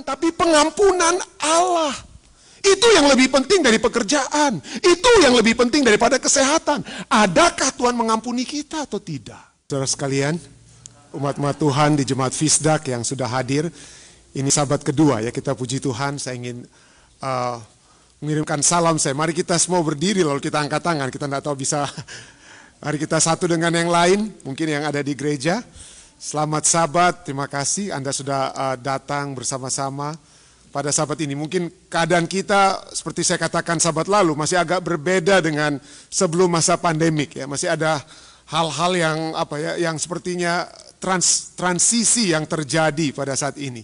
tapi pengampunan Allah. Itu yang lebih penting dari pekerjaan. Itu yang lebih penting daripada kesehatan. Adakah Tuhan mengampuni kita atau tidak? Saudara sekalian, umat-umat Tuhan di Jemaat Fisdak yang sudah hadir, ini sahabat kedua ya, kita puji Tuhan. Saya ingin uh, mengirimkan salam saya. Mari kita semua berdiri lalu kita angkat tangan. Kita tidak tahu bisa. Mari kita satu dengan yang lain, mungkin yang ada di gereja. Selamat sabat, terima kasih Anda sudah uh, datang bersama-sama pada sabat ini. Mungkin keadaan kita seperti saya katakan sabat lalu masih agak berbeda dengan sebelum masa pandemik ya. Masih ada hal-hal yang apa ya yang sepertinya trans, transisi yang terjadi pada saat ini.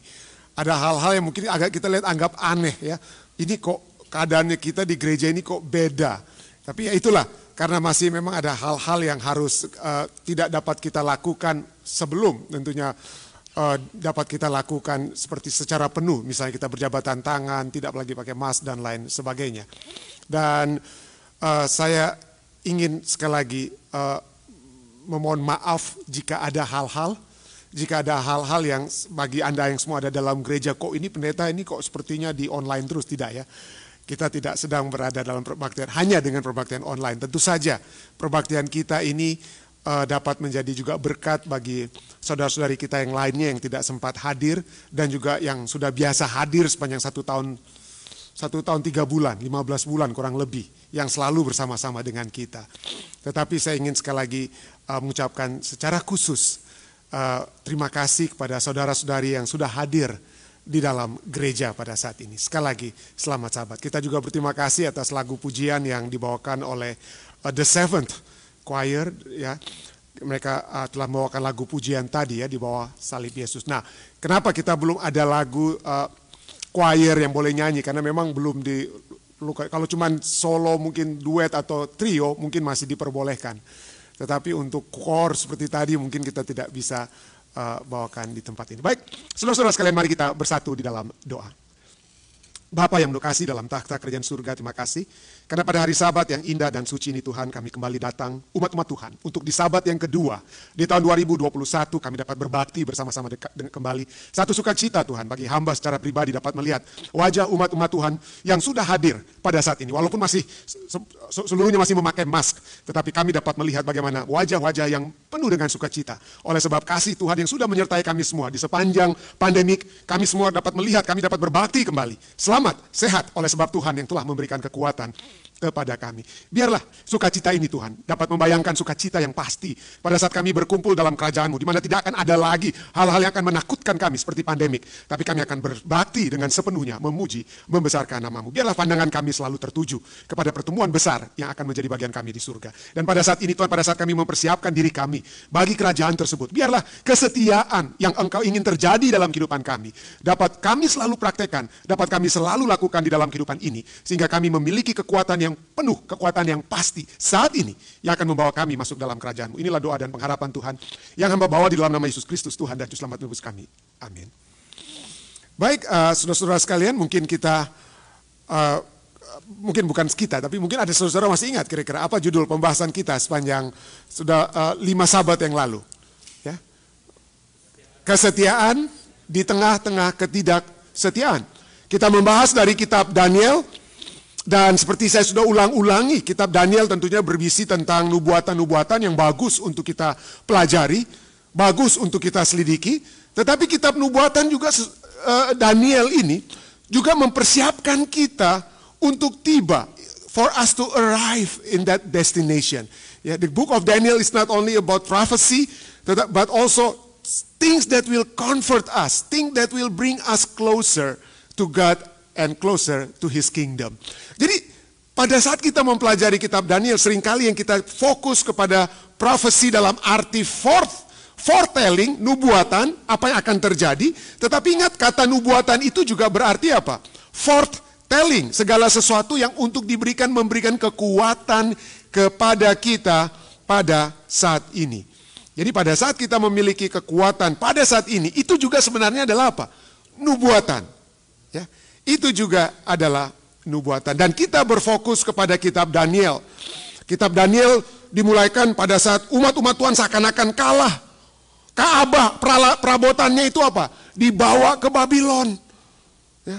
Ada hal-hal yang mungkin agak kita lihat anggap aneh ya. Ini kok keadaannya kita di gereja ini kok beda. Tapi ya itulah karena masih memang ada hal-hal yang harus uh, tidak dapat kita lakukan sebelum tentunya uh, dapat kita lakukan seperti secara penuh misalnya kita berjabatan tangan tidak lagi pakai mask dan lain sebagainya dan uh, saya ingin sekali lagi uh, memohon maaf jika ada hal-hal jika ada hal-hal yang bagi Anda yang semua ada dalam gereja, kok ini pendeta ini kok sepertinya di online terus, tidak ya kita tidak sedang berada dalam perbaktian hanya dengan perbaktian online. Tentu saja perbaktian kita ini uh, dapat menjadi juga berkat bagi saudara-saudari kita yang lainnya yang tidak sempat hadir dan juga yang sudah biasa hadir sepanjang satu tahun satu tahun tiga bulan, lima belas bulan kurang lebih yang selalu bersama-sama dengan kita. Tetapi saya ingin sekali lagi uh, mengucapkan secara khusus uh, terima kasih kepada saudara-saudari yang sudah hadir di dalam gereja pada saat ini. Sekali lagi, selamat sahabat. Kita juga berterima kasih atas lagu pujian yang dibawakan oleh uh, The Seventh Choir ya. Mereka uh, telah membawakan lagu pujian tadi ya di bawah salib Yesus. Nah, kenapa kita belum ada lagu uh, choir yang boleh nyanyi karena memang belum di kalau cuma solo mungkin duet atau trio mungkin masih diperbolehkan. Tetapi untuk core seperti tadi mungkin kita tidak bisa uh, bawakan di tempat ini. Baik, saudara-saudara sekalian mari kita bersatu di dalam doa. Bapak yang lokasi dalam takhta kerjaan surga, terima kasih. Karena pada hari sabat yang indah dan suci ini Tuhan, kami kembali datang umat-umat Tuhan. Untuk di sabat yang kedua, di tahun 2021 kami dapat berbakti bersama-sama dengan kembali. Satu sukacita Tuhan, bagi hamba secara pribadi dapat melihat wajah umat-umat Tuhan yang sudah hadir pada saat ini. Walaupun masih seluruhnya masih memakai mask, tetapi kami dapat melihat bagaimana wajah-wajah yang penuh dengan sukacita. Oleh sebab kasih Tuhan yang sudah menyertai kami semua di sepanjang pandemik, kami semua dapat melihat, kami dapat berbakti kembali. Selamat selamat, sehat oleh sebab Tuhan yang telah memberikan kekuatan kepada kami. Biarlah sukacita ini Tuhan dapat membayangkan sukacita yang pasti pada saat kami berkumpul dalam kerajaanmu, di mana tidak akan ada lagi hal-hal yang akan menakutkan kami seperti pandemik, tapi kami akan berbakti dengan sepenuhnya, memuji, membesarkan namamu. Biarlah pandangan kami selalu tertuju kepada pertemuan besar yang akan menjadi bagian kami di surga. Dan pada saat ini Tuhan, pada saat kami mempersiapkan diri kami bagi kerajaan tersebut, biarlah kesetiaan yang engkau ingin terjadi dalam kehidupan kami, dapat kami selalu praktekkan, dapat kami selalu lakukan di dalam kehidupan ini, sehingga kami memiliki kekuatan yang yang penuh, kekuatan yang pasti saat ini yang akan membawa kami masuk dalam kerajaanmu. Inilah doa dan pengharapan Tuhan yang hamba bawa di dalam nama Yesus Kristus Tuhan dan Juru Selamat menembus kami. Amin. Baik, uh, saudara-saudara sekalian, mungkin kita, uh, mungkin bukan kita, tapi mungkin ada saudara-saudara masih ingat kira-kira apa judul pembahasan kita sepanjang sudah uh, lima sabat yang lalu. Ya. Kesetiaan di tengah-tengah ketidaksetiaan. Kita membahas dari kitab Daniel, dan seperti saya sudah ulang-ulangi, kitab Daniel tentunya berbisi tentang nubuatan-nubuatan yang bagus untuk kita pelajari, bagus untuk kita selidiki. Tetapi kitab nubuatan juga eh, Daniel ini juga mempersiapkan kita untuk tiba for us to arrive in that destination. Yeah, the book of Daniel is not only about prophecy, but also things that will comfort us, things that will bring us closer to God and closer to his kingdom. Jadi pada saat kita mempelajari kitab Daniel seringkali yang kita fokus kepada profesi dalam arti forth foretelling nubuatan apa yang akan terjadi, tetapi ingat kata nubuatan itu juga berarti apa? Forth telling segala sesuatu yang untuk diberikan memberikan kekuatan kepada kita pada saat ini. Jadi pada saat kita memiliki kekuatan pada saat ini itu juga sebenarnya adalah apa? Nubuatan. Ya. Itu juga adalah nubuatan. Dan kita berfokus kepada kitab Daniel. Kitab Daniel dimulaikan pada saat umat-umat Tuhan seakan-akan kalah. Kaabah perabotannya itu apa? Dibawa ke Babylon. Ya.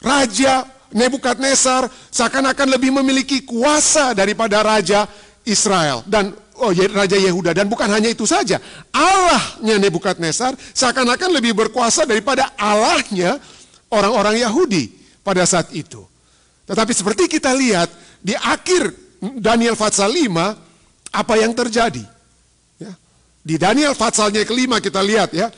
Raja Nebukadnezar seakan-akan lebih memiliki kuasa daripada raja Israel dan oh raja Yehuda dan bukan hanya itu saja. Allahnya Nebukadnezar seakan-akan lebih berkuasa daripada Allahnya orang-orang Yahudi pada saat itu. Tetapi seperti kita lihat di akhir Daniel Fatsal 5, apa yang terjadi? Ya. Di Daniel Fatsalnya kelima kita lihat ya.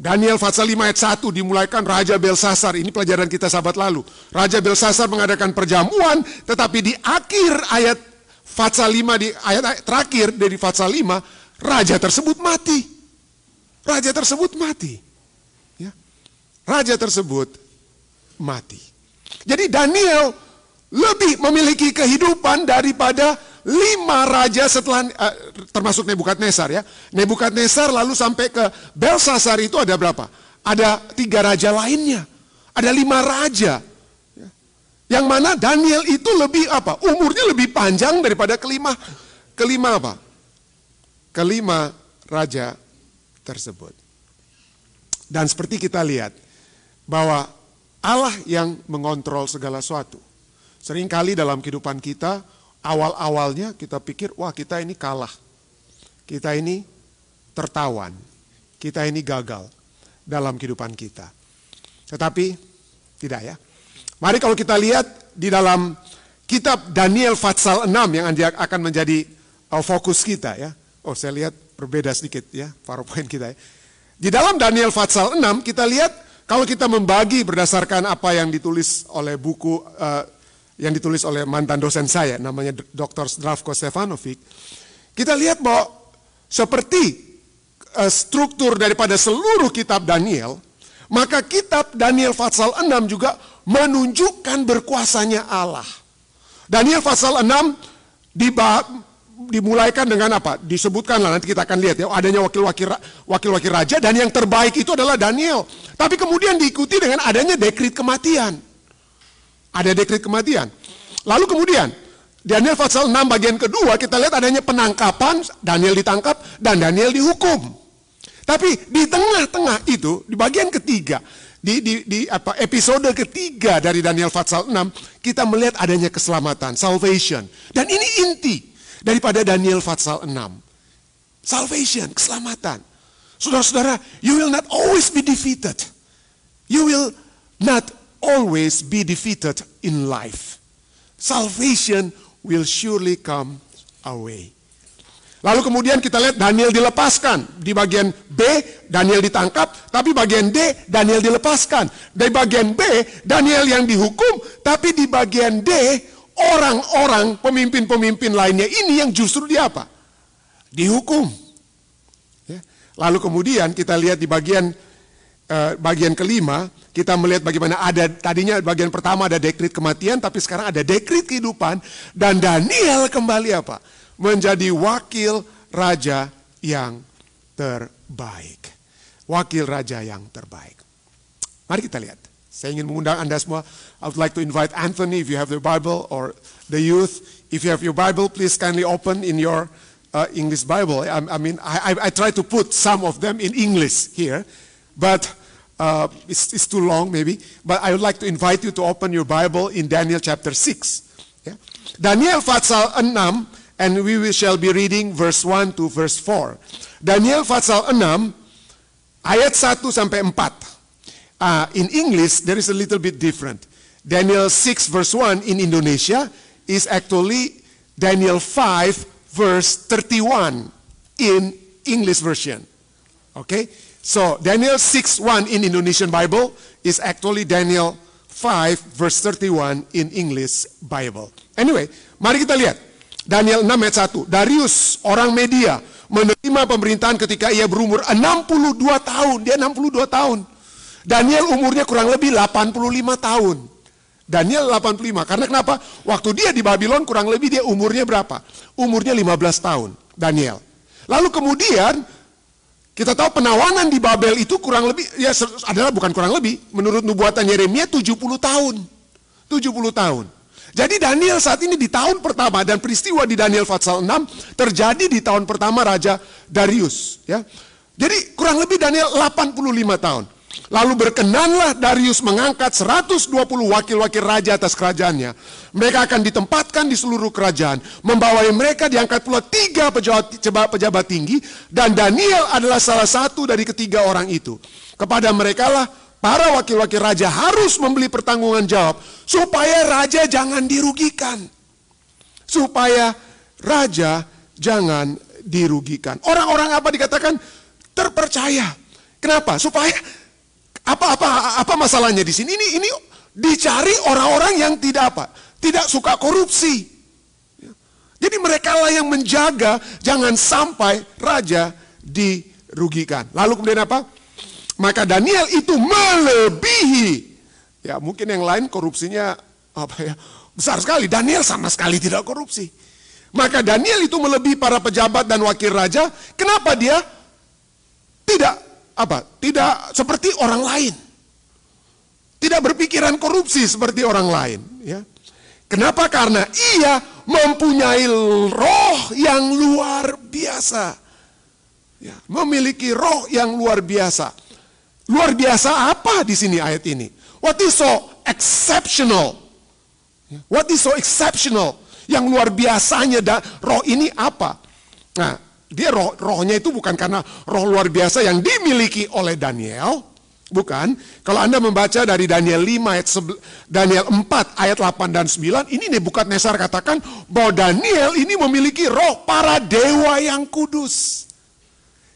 Daniel Fatsal 5 ayat 1 dimulaikan Raja Belsasar. Ini pelajaran kita sahabat lalu. Raja Belsasar mengadakan perjamuan tetapi di akhir ayat Fatsal 5 di ayat, terakhir dari Fatsal 5 raja tersebut mati. Raja tersebut mati raja tersebut mati. Jadi Daniel lebih memiliki kehidupan daripada lima raja setelah eh, termasuk Nebukadnezar ya. Nebukadnezar lalu sampai ke Belsasar itu ada berapa? Ada tiga raja lainnya. Ada lima raja. Ya. Yang mana Daniel itu lebih apa? Umurnya lebih panjang daripada kelima kelima apa? Kelima raja tersebut. Dan seperti kita lihat, bahwa Allah yang mengontrol segala sesuatu. Seringkali dalam kehidupan kita, awal-awalnya kita pikir, wah kita ini kalah. Kita ini tertawan. Kita ini gagal dalam kehidupan kita. Tetapi tidak ya. Mari kalau kita lihat di dalam kitab Daniel Fatsal 6 yang akan menjadi uh, fokus kita ya. Oh saya lihat berbeda sedikit ya PowerPoint kita ya. Di dalam Daniel Fatsal 6 kita lihat kalau kita membagi berdasarkan apa yang ditulis oleh buku uh, yang ditulis oleh mantan dosen saya namanya Dr. Zdravko Stefanovic, kita lihat bahwa seperti uh, struktur daripada seluruh kitab Daniel, maka kitab Daniel pasal 6 juga menunjukkan berkuasanya Allah. Daniel pasal 6 di dimulaikan dengan apa? Disebutkanlah nanti kita akan lihat ya adanya wakil-wakil wakil-wakil raja dan yang terbaik itu adalah Daniel. Tapi kemudian diikuti dengan adanya dekrit kematian. Ada dekrit kematian. Lalu kemudian Daniel pasal 6 bagian kedua kita lihat adanya penangkapan, Daniel ditangkap dan Daniel dihukum. Tapi di tengah-tengah itu di bagian ketiga di, di, di apa episode ketiga dari Daniel pasal 6 kita melihat adanya keselamatan salvation dan ini inti daripada Daniel pasal 6. Salvation, keselamatan. Saudara-saudara, you will not always be defeated. You will not always be defeated in life. Salvation will surely come away. Lalu kemudian kita lihat Daniel dilepaskan. Di bagian B, Daniel ditangkap, tapi bagian D, Daniel dilepaskan. Di bagian B, Daniel yang dihukum, tapi di bagian D, orang-orang pemimpin-pemimpin lainnya ini yang justru di apa? Dihukum. Ya. Lalu kemudian kita lihat di bagian eh, bagian kelima kita melihat bagaimana ada tadinya bagian pertama ada dekrit kematian tapi sekarang ada dekrit kehidupan dan Daniel kembali apa? Menjadi wakil raja yang terbaik. Wakil raja yang terbaik. Mari kita lihat. saying in Mundang and Desma. I would like to invite Anthony, if you have your Bible, or the youth. If you have your Bible, please kindly open in your uh, English Bible. I, I mean, I, I, I, try to put some of them in English here, but uh, it's, it's, too long maybe. But I would like to invite you to open your Bible in Daniel chapter 6. Yeah? Daniel Fatsal enam, and we shall be reading verse 1 to verse 4. Daniel Fatsal enam ayat 1 sampai 4. Uh, in English, there is a little bit different. Daniel 6 verse 1 in Indonesia is actually Daniel 5 verse 31 in English version. Okay? So Daniel 6 1 in Indonesian Bible is actually Daniel 5 verse 31 in English Bible. Anyway, mari kita lihat. Daniel 6 ayat 1. Darius, orang media, menerima pemerintahan ketika ia berumur 62 tahun. Dia 62 tahun. Daniel umurnya kurang lebih 85 tahun. Daniel 85. Karena kenapa? Waktu dia di Babylon kurang lebih dia umurnya berapa? Umurnya 15 tahun, Daniel. Lalu kemudian kita tahu penawanan di Babel itu kurang lebih ya adalah bukan kurang lebih, menurut nubuatan Yeremia 70 tahun. 70 tahun. Jadi Daniel saat ini di tahun pertama dan peristiwa di Daniel pasal 6 terjadi di tahun pertama Raja Darius, ya. Jadi kurang lebih Daniel 85 tahun. Lalu berkenanlah Darius mengangkat 120 wakil-wakil raja atas kerajaannya. Mereka akan ditempatkan di seluruh kerajaan. Membawa mereka diangkat pula tiga pejabat, pejabat tinggi. Dan Daniel adalah salah satu dari ketiga orang itu. Kepada mereka lah para wakil-wakil raja harus membeli pertanggungan jawab. Supaya raja jangan dirugikan. Supaya raja jangan dirugikan. Orang-orang apa dikatakan? Terpercaya. Kenapa? Supaya apa apa apa masalahnya di sini? Ini ini dicari orang-orang yang tidak apa? Tidak suka korupsi. Jadi mereka lah yang menjaga jangan sampai raja dirugikan. Lalu kemudian apa? Maka Daniel itu melebihi. Ya mungkin yang lain korupsinya apa ya besar sekali. Daniel sama sekali tidak korupsi. Maka Daniel itu melebihi para pejabat dan wakil raja. Kenapa dia tidak apa? Tidak seperti orang lain. Tidak berpikiran korupsi seperti orang lain, ya. Kenapa? Karena ia mempunyai roh yang luar biasa. Ya, memiliki roh yang luar biasa. Luar biasa apa di sini ayat ini? What is so exceptional? Ya, what is so exceptional? Yang luar biasanya roh ini apa? Nah, dia roh, rohnya itu bukan karena roh luar biasa yang dimiliki oleh Daniel, bukan. Kalau Anda membaca dari Daniel 5 ayat Daniel 4 ayat 8 dan 9, ini Nebukadnezar katakan bahwa Daniel ini memiliki roh para dewa yang kudus.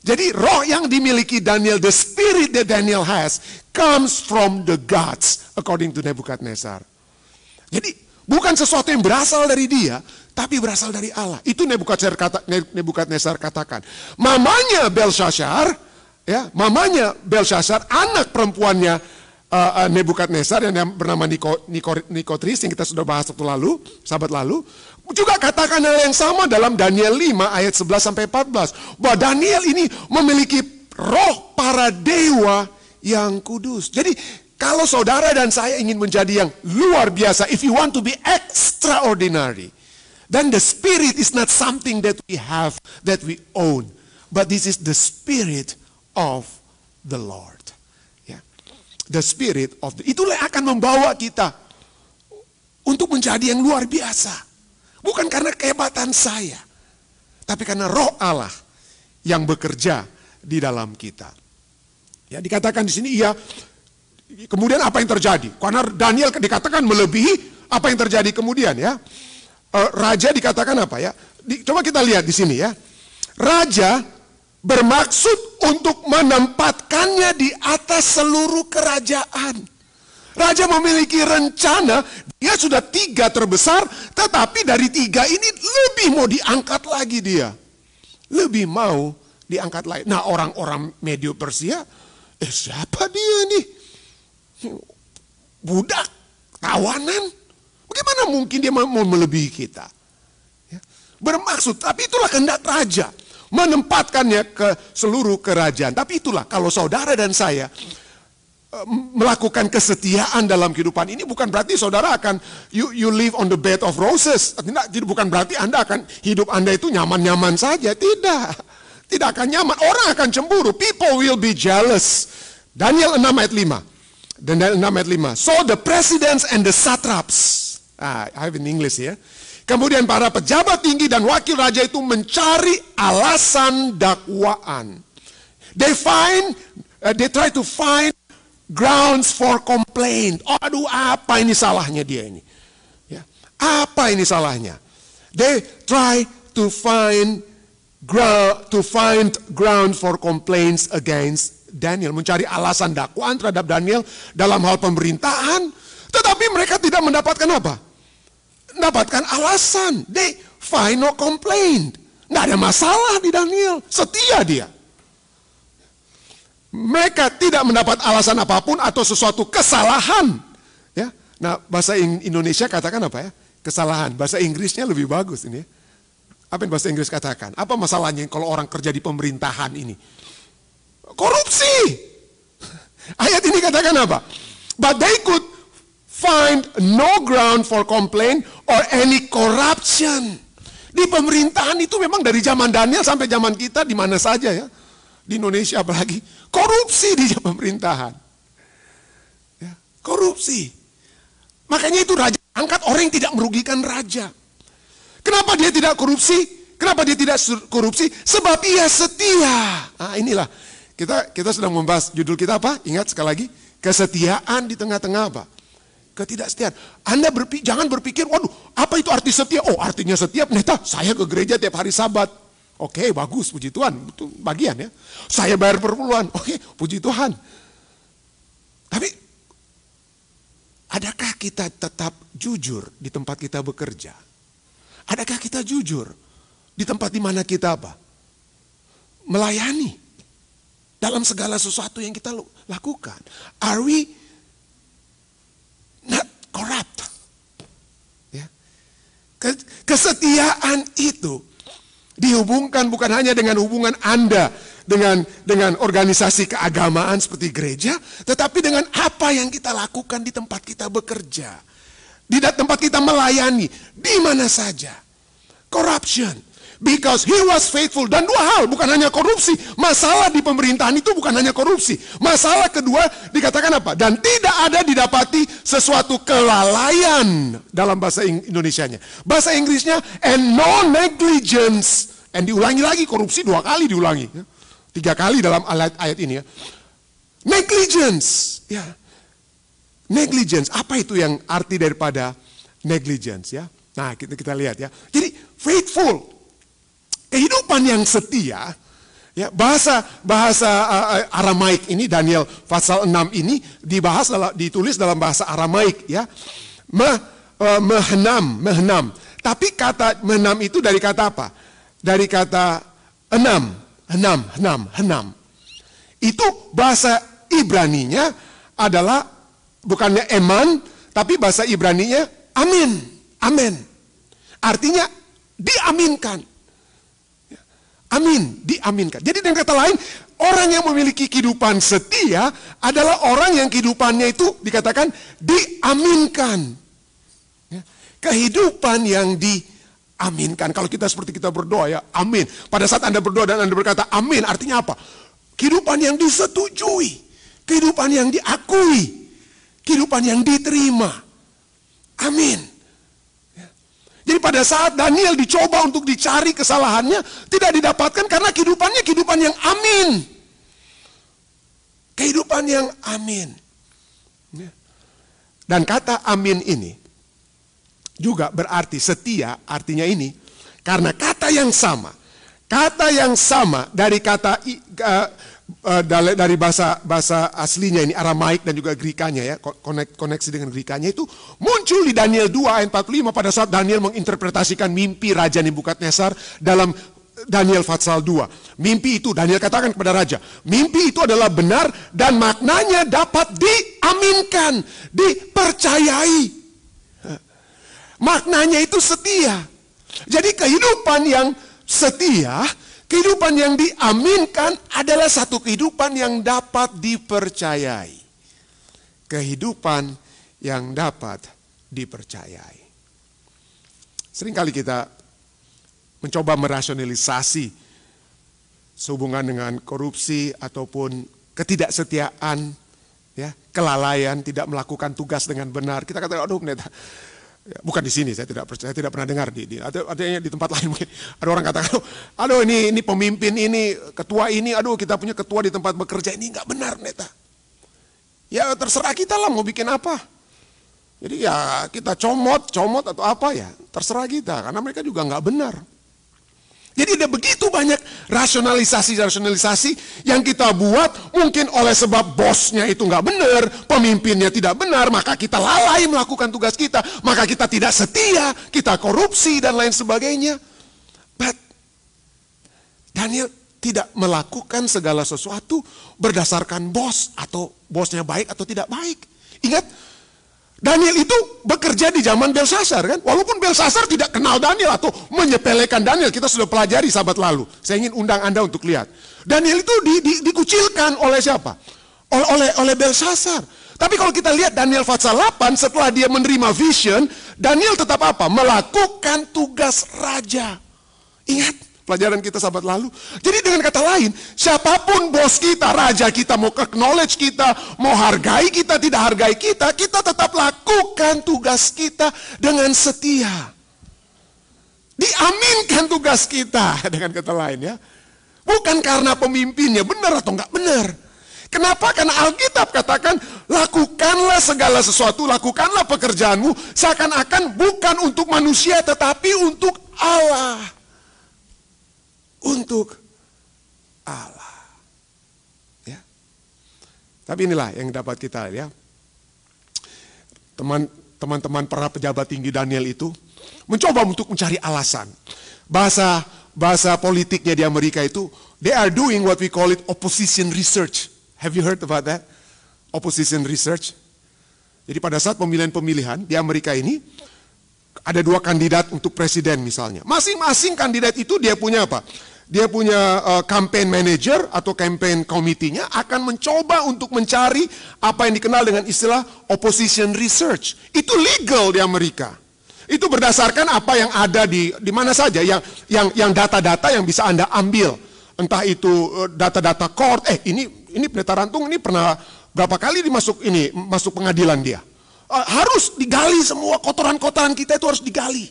Jadi roh yang dimiliki Daniel, the spirit that Daniel has, comes from the gods, according to Nebuchadnezzar. Jadi bukan sesuatu yang berasal dari dia, tapi berasal dari Allah. Itu Nebukadnezar, kata, Nebukadnezar katakan. Mamanya Belshazzar, ya, mamanya Belshazzar, anak perempuannya uh, uh, Nebukadnezar yang bernama Niko, Niko, Nikotris yang kita sudah bahas waktu lalu, sahabat lalu, juga katakan hal yang sama dalam Daniel 5 ayat 11 sampai 14 bahwa Daniel ini memiliki roh para dewa yang kudus. Jadi kalau saudara dan saya ingin menjadi yang luar biasa, if you want to be extraordinary, Then the Spirit is not something that we have, that we own, but this is the Spirit of the Lord. yeah. The Spirit of the, itulah yang akan membawa kita untuk menjadi yang luar biasa. Bukan karena kehebatan saya, tapi karena roh Allah yang bekerja di dalam kita. Ya, dikatakan di sini ia kemudian apa yang terjadi? Karena Daniel dikatakan melebihi apa yang terjadi kemudian ya. Eh, raja dikatakan apa ya? Di, coba kita lihat di sini ya. Raja bermaksud untuk menempatkannya di atas seluruh kerajaan. Raja memiliki rencana, dia sudah tiga terbesar, tetapi dari tiga ini lebih mau diangkat lagi dia. Lebih mau diangkat lagi. Nah orang-orang medio Persia, eh siapa dia nih? Budak, tawanan Bagaimana mungkin dia mau melebihi kita? Ya. Bermaksud, tapi itulah kehendak raja. Menempatkannya ke seluruh kerajaan. Tapi itulah, kalau saudara dan saya eh, melakukan kesetiaan dalam kehidupan ini bukan berarti saudara akan you, you live on the bed of roses. Tidak, jadi bukan berarti Anda akan hidup Anda itu nyaman-nyaman saja. Tidak. Tidak akan nyaman. Orang akan cemburu. People will be jealous. Daniel 6 ayat 5. Daniel 6 ayat 5. So the presidents and the satraps Ah, I have in English ya. Kemudian para pejabat tinggi dan wakil raja itu mencari alasan dakwaan. They find, uh, they try to find grounds for complaint. Oh, aduh, apa ini salahnya dia ini? Ya. Apa ini salahnya? They try to find ground, to find ground for complaints against Daniel. Mencari alasan dakwaan terhadap Daniel dalam hal pemerintahan, tetapi mereka tidak mendapatkan apa? Mendapatkan alasan. They find no complaint. Tidak ada masalah di Daniel. Setia dia. Mereka tidak mendapat alasan apapun atau sesuatu kesalahan. Ya, Nah bahasa Indonesia katakan apa ya? Kesalahan. Bahasa Inggrisnya lebih bagus ini ya. Apa yang bahasa Inggris katakan? Apa masalahnya kalau orang kerja di pemerintahan ini? Korupsi. Ayat ini katakan apa? But they could find no ground for complaint or any corruption. Di pemerintahan itu memang dari zaman Daniel sampai zaman kita di mana saja ya. Di Indonesia apalagi. Korupsi di zaman pemerintahan. Ya, korupsi. Makanya itu raja angkat orang yang tidak merugikan raja. Kenapa dia tidak korupsi? Kenapa dia tidak korupsi? Sebab ia setia. Nah, inilah kita kita sedang membahas judul kita apa? Ingat sekali lagi, kesetiaan di tengah-tengah apa? Ketidaksetiaan. Anda berpi, jangan berpikir, waduh, apa itu arti setia? Oh, artinya setiap neta saya ke gereja tiap hari sabat. Oke, okay, bagus, puji Tuhan. Itu bagian ya. Saya bayar perpuluhan. Oke, okay, puji Tuhan. Tapi, adakah kita tetap jujur di tempat kita bekerja? Adakah kita jujur di tempat di mana kita apa? Melayani dalam segala sesuatu yang kita lakukan. Are we corrupt. Ya. Kesetiaan itu dihubungkan bukan hanya dengan hubungan Anda dengan dengan organisasi keagamaan seperti gereja, tetapi dengan apa yang kita lakukan di tempat kita bekerja, di tempat kita melayani, di mana saja. Corruption Because he was faithful. Dan dua hal, bukan hanya korupsi. Masalah di pemerintahan itu bukan hanya korupsi. Masalah kedua dikatakan apa? Dan tidak ada didapati sesuatu kelalaian dalam bahasa Indonesianya. Bahasa Inggrisnya, and no negligence. And diulangi lagi, korupsi dua kali diulangi. Ya. Tiga kali dalam ayat-ayat ini ya. Negligence. Ya. Negligence, apa itu yang arti daripada negligence ya? Nah, kita kita lihat ya. Jadi faithful Kehidupan yang setia, ya bahasa bahasa uh, Aramaik ini Daniel pasal 6 ini dibahas dalam, ditulis dalam bahasa Aramaik ya. me uh, mehenam, mehenam. Tapi kata menam itu dari kata apa? Dari kata enam, enam, enam, enam. Itu bahasa Ibraninya adalah bukannya eman, tapi bahasa Ibraninya amin, amin. Artinya diaminkan. Amin, diaminkan. Jadi dengan kata lain, orang yang memiliki kehidupan setia adalah orang yang kehidupannya itu dikatakan diaminkan. Ya. Kehidupan yang diaminkan. Kalau kita seperti kita berdoa ya, amin. Pada saat Anda berdoa dan Anda berkata amin, artinya apa? Kehidupan yang disetujui. Kehidupan yang diakui. Kehidupan yang diterima. Amin. Jadi pada saat Daniel dicoba untuk dicari kesalahannya, tidak didapatkan karena kehidupannya kehidupan yang amin. Kehidupan yang amin. Ya. Dan kata amin ini juga berarti setia, artinya ini. Karena kata yang sama, kata yang sama dari kata eh, Eh, dari bahasa bahasa aslinya ini Aramaik dan juga Grikanya ya koneksi dengan Grikanya itu muncul di Daniel 2 ayat 45 pada saat Daniel menginterpretasikan mimpi Raja Nebukadnezar dalam Daniel pasal 2. Mimpi itu Daniel katakan kepada raja, mimpi itu adalah benar dan maknanya dapat diaminkan, dipercayai. Maknanya itu setia. Jadi kehidupan yang setia Kehidupan yang diaminkan adalah satu kehidupan yang dapat dipercayai. Kehidupan yang dapat dipercayai. Seringkali kita mencoba merasionalisasi sehubungan dengan korupsi ataupun ketidaksetiaan, ya kelalaian, tidak melakukan tugas dengan benar. Kita katakan, aduh pendeta, Ya, bukan di sini saya tidak percaya saya tidak pernah dengar di, di ada yang di tempat lain mungkin ada orang katakan aduh ini ini pemimpin ini ketua ini aduh kita punya ketua di tempat bekerja ini nggak benar neta ya terserah kita lah mau bikin apa jadi ya kita comot comot atau apa ya terserah kita karena mereka juga nggak benar jadi ada begitu banyak rasionalisasi-rasionalisasi yang kita buat mungkin oleh sebab bosnya itu nggak benar, pemimpinnya tidak benar, maka kita lalai melakukan tugas kita, maka kita tidak setia, kita korupsi dan lain sebagainya. But Daniel tidak melakukan segala sesuatu berdasarkan bos atau bosnya baik atau tidak baik. Ingat, Daniel itu bekerja di zaman Belsasar kan. Walaupun Belsasar tidak kenal Daniel atau menyepelekan Daniel. Kita sudah pelajari sahabat lalu. Saya ingin undang Anda untuk lihat. Daniel itu di, di, dikucilkan oleh siapa? Oleh, oleh, oleh Belsasar. Tapi kalau kita lihat Daniel pasal 8 setelah dia menerima vision. Daniel tetap apa? Melakukan tugas raja. Ingat, Pelajaran kita sahabat lalu. Jadi dengan kata lain, siapapun bos kita, raja kita, mau acknowledge kita, mau hargai kita, tidak hargai kita, kita tetap lakukan tugas kita dengan setia. Diaminkan tugas kita, dengan kata lain ya. Bukan karena pemimpinnya benar atau enggak benar. Kenapa? Karena Alkitab katakan, lakukanlah segala sesuatu, lakukanlah pekerjaanmu, seakan-akan bukan untuk manusia tetapi untuk Allah untuk Allah. Ya. Tapi inilah yang dapat kita ya. Teman teman-teman para pejabat tinggi Daniel itu mencoba untuk mencari alasan. Bahasa bahasa politiknya di Amerika itu they are doing what we call it opposition research. Have you heard about that? Opposition research. Jadi pada saat pemilihan-pemilihan di Amerika ini ada dua kandidat untuk presiden misalnya. Masing-masing kandidat itu dia punya apa? dia punya uh, campaign manager atau campaign komitinya akan mencoba untuk mencari apa yang dikenal dengan istilah opposition research. Itu legal di Amerika. Itu berdasarkan apa yang ada di di mana saja yang yang yang data-data yang bisa Anda ambil. Entah itu eh, data-data court, eh ini ini pendeta Rantung ini pernah berapa kali dimasuk ini masuk pengadilan dia. Uh, harus digali semua kotoran-kotoran kita itu harus digali.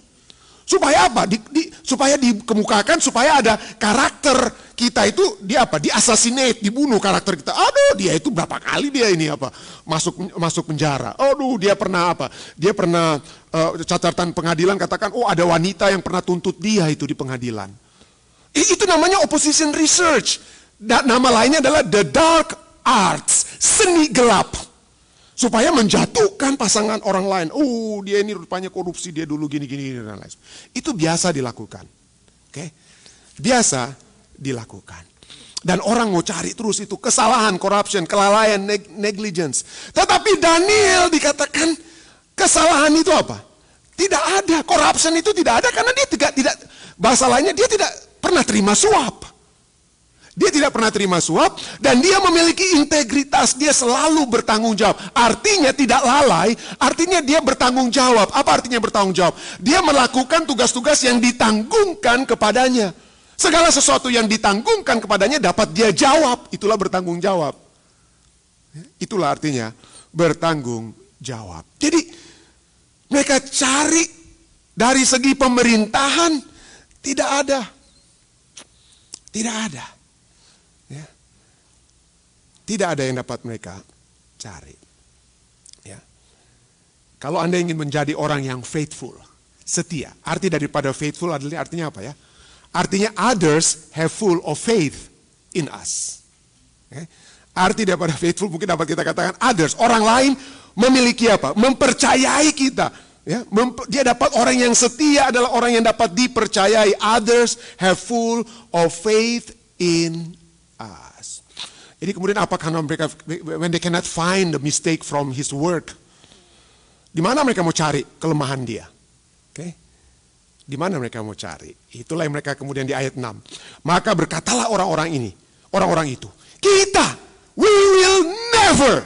Supaya apa? Di, di, supaya dikemukakan, supaya ada karakter kita itu di apa? Di assassinate, dibunuh karakter kita. Aduh, dia itu berapa kali dia ini apa? Masuk masuk penjara. Aduh, dia pernah apa? Dia pernah uh, catatan pengadilan katakan, oh ada wanita yang pernah tuntut dia itu di pengadilan. Itu namanya opposition research. Dan nama lainnya adalah the dark arts, seni gelap supaya menjatuhkan pasangan orang lain. Oh, dia ini rupanya korupsi, dia dulu gini-gini dan lain lain Itu biasa dilakukan. Oke. Okay? Biasa dilakukan. Dan orang mau cari terus itu kesalahan, corruption, kelalaian, neg negligence. Tetapi Daniel dikatakan kesalahan itu apa? Tidak ada. Corruption itu tidak ada karena dia tidak tidak bahasa lainnya dia tidak pernah terima suap. Dia tidak pernah terima suap dan dia memiliki integritas, dia selalu bertanggung jawab. Artinya tidak lalai, artinya dia bertanggung jawab. Apa artinya bertanggung jawab? Dia melakukan tugas-tugas yang ditanggungkan kepadanya. Segala sesuatu yang ditanggungkan kepadanya dapat dia jawab, itulah bertanggung jawab. Itulah artinya bertanggung jawab. Jadi mereka cari dari segi pemerintahan tidak ada. Tidak ada. Tidak ada yang dapat mereka cari. Ya. Kalau Anda ingin menjadi orang yang faithful, setia. Arti daripada faithful adalah artinya apa ya? Artinya others have full of faith in us. Okay. Ya. Arti daripada faithful mungkin dapat kita katakan others, orang lain memiliki apa? Mempercayai kita. Ya, dia dapat orang yang setia adalah orang yang dapat dipercayai. Others have full of faith in jadi kemudian apakah mereka when they cannot find the mistake from his work, di mana mereka mau cari kelemahan dia? Oke. Okay? Di mana mereka mau cari? Itulah yang mereka kemudian di ayat 6. Maka berkatalah orang-orang ini, orang-orang itu, kita we will never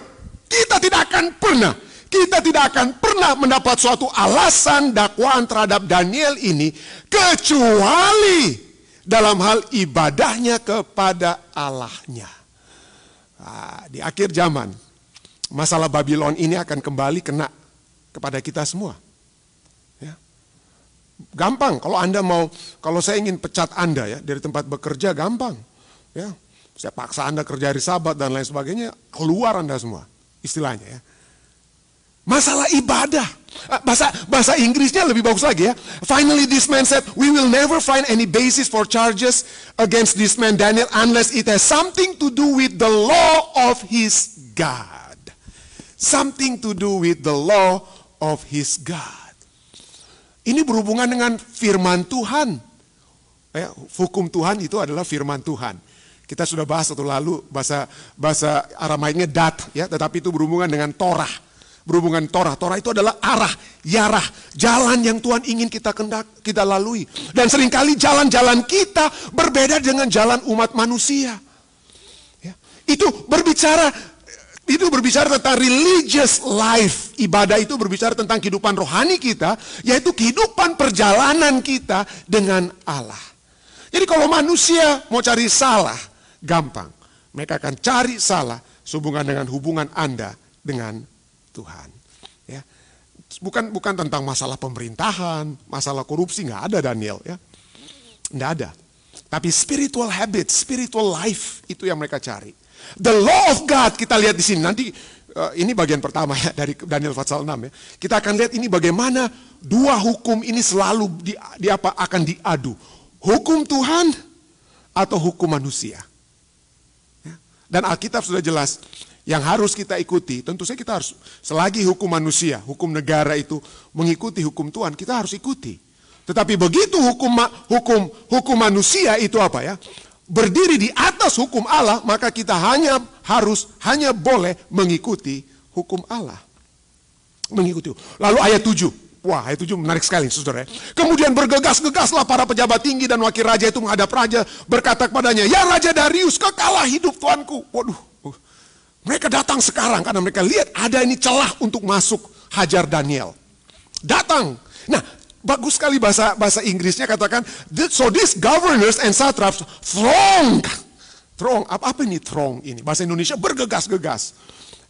kita tidak akan pernah kita tidak akan pernah mendapat suatu alasan dakwaan terhadap Daniel ini kecuali dalam hal ibadahnya kepada Allahnya. Ah, di akhir zaman, masalah Babylon ini akan kembali kena kepada kita semua. Ya. Gampang, kalau Anda mau, kalau saya ingin pecat Anda ya dari tempat bekerja, gampang. Ya. Saya paksa Anda kerja hari sabat dan lain sebagainya, keluar Anda semua istilahnya ya. Masalah ibadah. Ah, bahasa bahasa Inggrisnya lebih bagus lagi ya. Finally this man said, we will never find any basis for charges against this man Daniel unless it has something to do with the law of his God. Something to do with the law of his God. Ini berhubungan dengan firman Tuhan. Ya, hukum Tuhan itu adalah firman Tuhan. Kita sudah bahas satu lalu bahasa bahasa Aramaiknya dat ya, tetapi itu berhubungan dengan Torah berhubungan Torah. Torah itu adalah arah, yarah, jalan yang Tuhan ingin kita kendak, kita lalui. Dan seringkali jalan-jalan kita berbeda dengan jalan umat manusia. Ya. Itu berbicara itu berbicara tentang religious life. Ibadah itu berbicara tentang kehidupan rohani kita, yaitu kehidupan perjalanan kita dengan Allah. Jadi kalau manusia mau cari salah, gampang. Mereka akan cari salah sehubungan dengan hubungan Anda dengan Tuhan. Ya. Bukan bukan tentang masalah pemerintahan, masalah korupsi nggak ada Daniel ya. Nggak ada. Tapi spiritual habit, spiritual life itu yang mereka cari. The law of God kita lihat di sini nanti uh, ini bagian pertama ya dari Daniel pasal 6 ya. Kita akan lihat ini bagaimana dua hukum ini selalu di, di apa akan diadu. Hukum Tuhan atau hukum manusia. Ya. Dan Alkitab sudah jelas yang harus kita ikuti, tentu saja kita harus, selagi hukum manusia, hukum negara itu mengikuti hukum Tuhan, kita harus ikuti. Tetapi begitu hukum hukum hukum manusia itu apa ya? Berdiri di atas hukum Allah, maka kita hanya harus hanya boleh mengikuti hukum Allah. Mengikuti. Lalu ayat 7. Wah, ayat 7 menarik sekali, saudara. Kemudian bergegas-gegaslah para pejabat tinggi dan wakil raja itu menghadap raja, berkata kepadanya, Ya Raja Darius, kekalah hidup tuanku. Waduh, mereka datang sekarang karena mereka lihat ada ini celah untuk masuk hajar Daniel. Datang. Nah, bagus sekali bahasa bahasa Inggrisnya katakan so these governors and satraps throng. Throng, apa, apa ini throng ini? Bahasa Indonesia bergegas-gegas.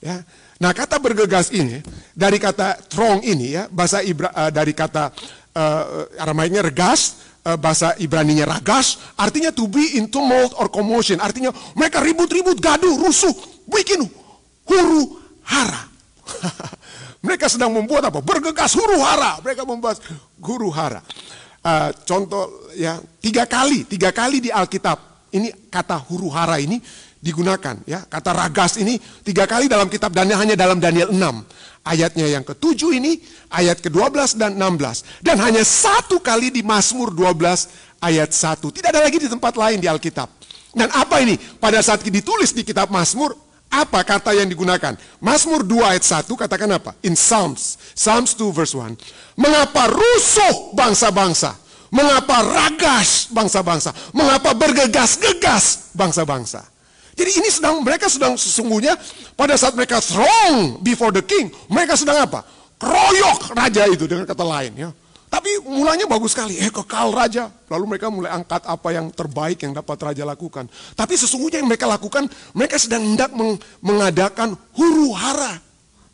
Ya. Nah, kata bergegas ini dari kata throng ini ya, bahasa Ibra, uh, dari kata uh, Aramaiknya regas, uh, bahasa nya ragas, artinya to be in tumult or commotion. Artinya mereka ribut-ribut, gaduh, rusuh, bikin huru hara. mereka sedang membuat apa? Bergegas huru hara. Mereka membuat huru hara. Uh, contoh ya tiga kali, tiga kali di Alkitab ini kata huru hara ini digunakan ya kata ragas ini tiga kali dalam kitab Daniel hanya dalam Daniel 6 ayatnya yang ketujuh ini ayat ke-12 dan 16 dan hanya satu kali di Mazmur 12 ayat 1 tidak ada lagi di tempat lain di Alkitab dan apa ini pada saat ditulis di kitab Mazmur apa kata yang digunakan? Mazmur 2 ayat 1 katakan apa? In Psalms, Psalms 2 verse 1. Mengapa rusuh bangsa-bangsa? Mengapa ragas bangsa-bangsa? Mengapa bergegas-gegas bangsa-bangsa? Jadi ini sedang mereka sedang sesungguhnya pada saat mereka throng before the king, mereka sedang apa? Kroyok raja itu dengan kata lain ya. Tapi mulanya bagus sekali, eh kekal raja. Lalu mereka mulai angkat apa yang terbaik yang dapat raja lakukan. Tapi sesungguhnya yang mereka lakukan, mereka sedang hendak meng mengadakan huru hara.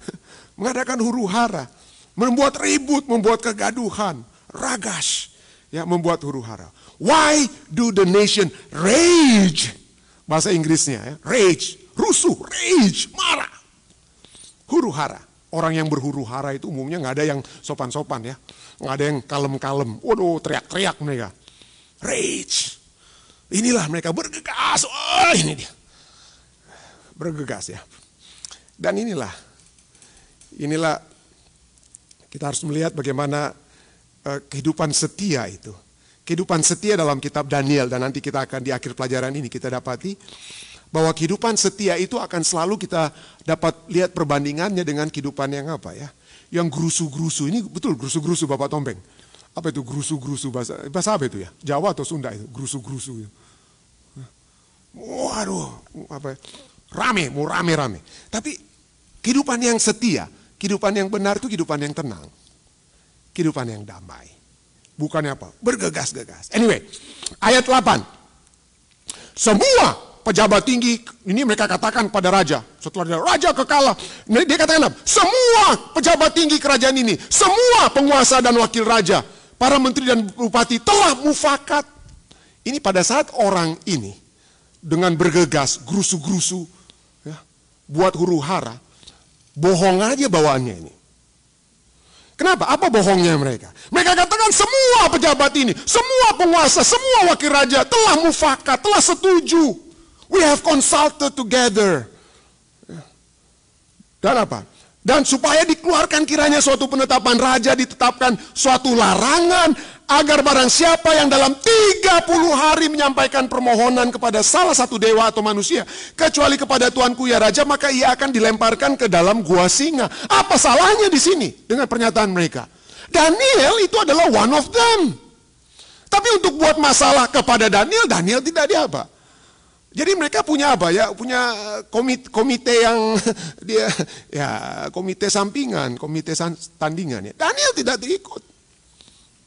mengadakan huru hara. Membuat ribut, membuat kegaduhan. Ragas. Ya, membuat huru hara. Why do the nation rage? Bahasa Inggrisnya ya, rage. Rusuh, rage, marah. Huru hara. Orang yang berhuru hara itu umumnya nggak ada yang sopan-sopan ya Nggak ada yang kalem-kalem. Waduh, teriak-teriak mereka. Rage. Inilah mereka bergegas. Oh, ini dia. Bergegas ya. Dan inilah. Inilah kita harus melihat bagaimana eh, kehidupan setia itu. Kehidupan setia dalam kitab Daniel dan nanti kita akan di akhir pelajaran ini kita dapati bahwa kehidupan setia itu akan selalu kita dapat lihat perbandingannya dengan kehidupan yang apa ya? yang gerusu-gerusu. Ini betul gerusu-gerusu Bapak tombeng Apa itu gerusu-gerusu bahasa, bahasa apa itu ya? Jawa atau Sunda itu gerusu-gerusu. Waduh, apa ya? rame, mau rame-rame. Tapi kehidupan yang setia, kehidupan yang benar itu kehidupan yang tenang. Kehidupan yang damai. Bukannya apa? Bergegas-gegas. Anyway, ayat 8. Semua pejabat tinggi, ini mereka katakan pada raja. Setelah raja kekalah, dia katakan semua pejabat tinggi kerajaan ini, semua penguasa dan wakil raja, para menteri dan bupati telah mufakat. Ini pada saat orang ini dengan bergegas, gerusu-gerusu, ya, buat huru hara, bohong aja bawaannya ini. Kenapa? Apa bohongnya mereka? Mereka katakan semua pejabat ini, semua penguasa, semua wakil raja telah mufakat, telah setuju. We have consulted together. Dan apa? Dan supaya dikeluarkan kiranya suatu penetapan raja ditetapkan suatu larangan agar barang siapa yang dalam 30 hari menyampaikan permohonan kepada salah satu dewa atau manusia kecuali kepada Tuanku ya raja maka ia akan dilemparkan ke dalam gua singa. Apa salahnya di sini dengan pernyataan mereka? Daniel itu adalah one of them. Tapi untuk buat masalah kepada Daniel, Daniel tidak diapa. Jadi mereka punya apa ya? Punya eh, komite, komite yang dia ya komite sampingan, komite tandingan ya. Daniel tidak diikut.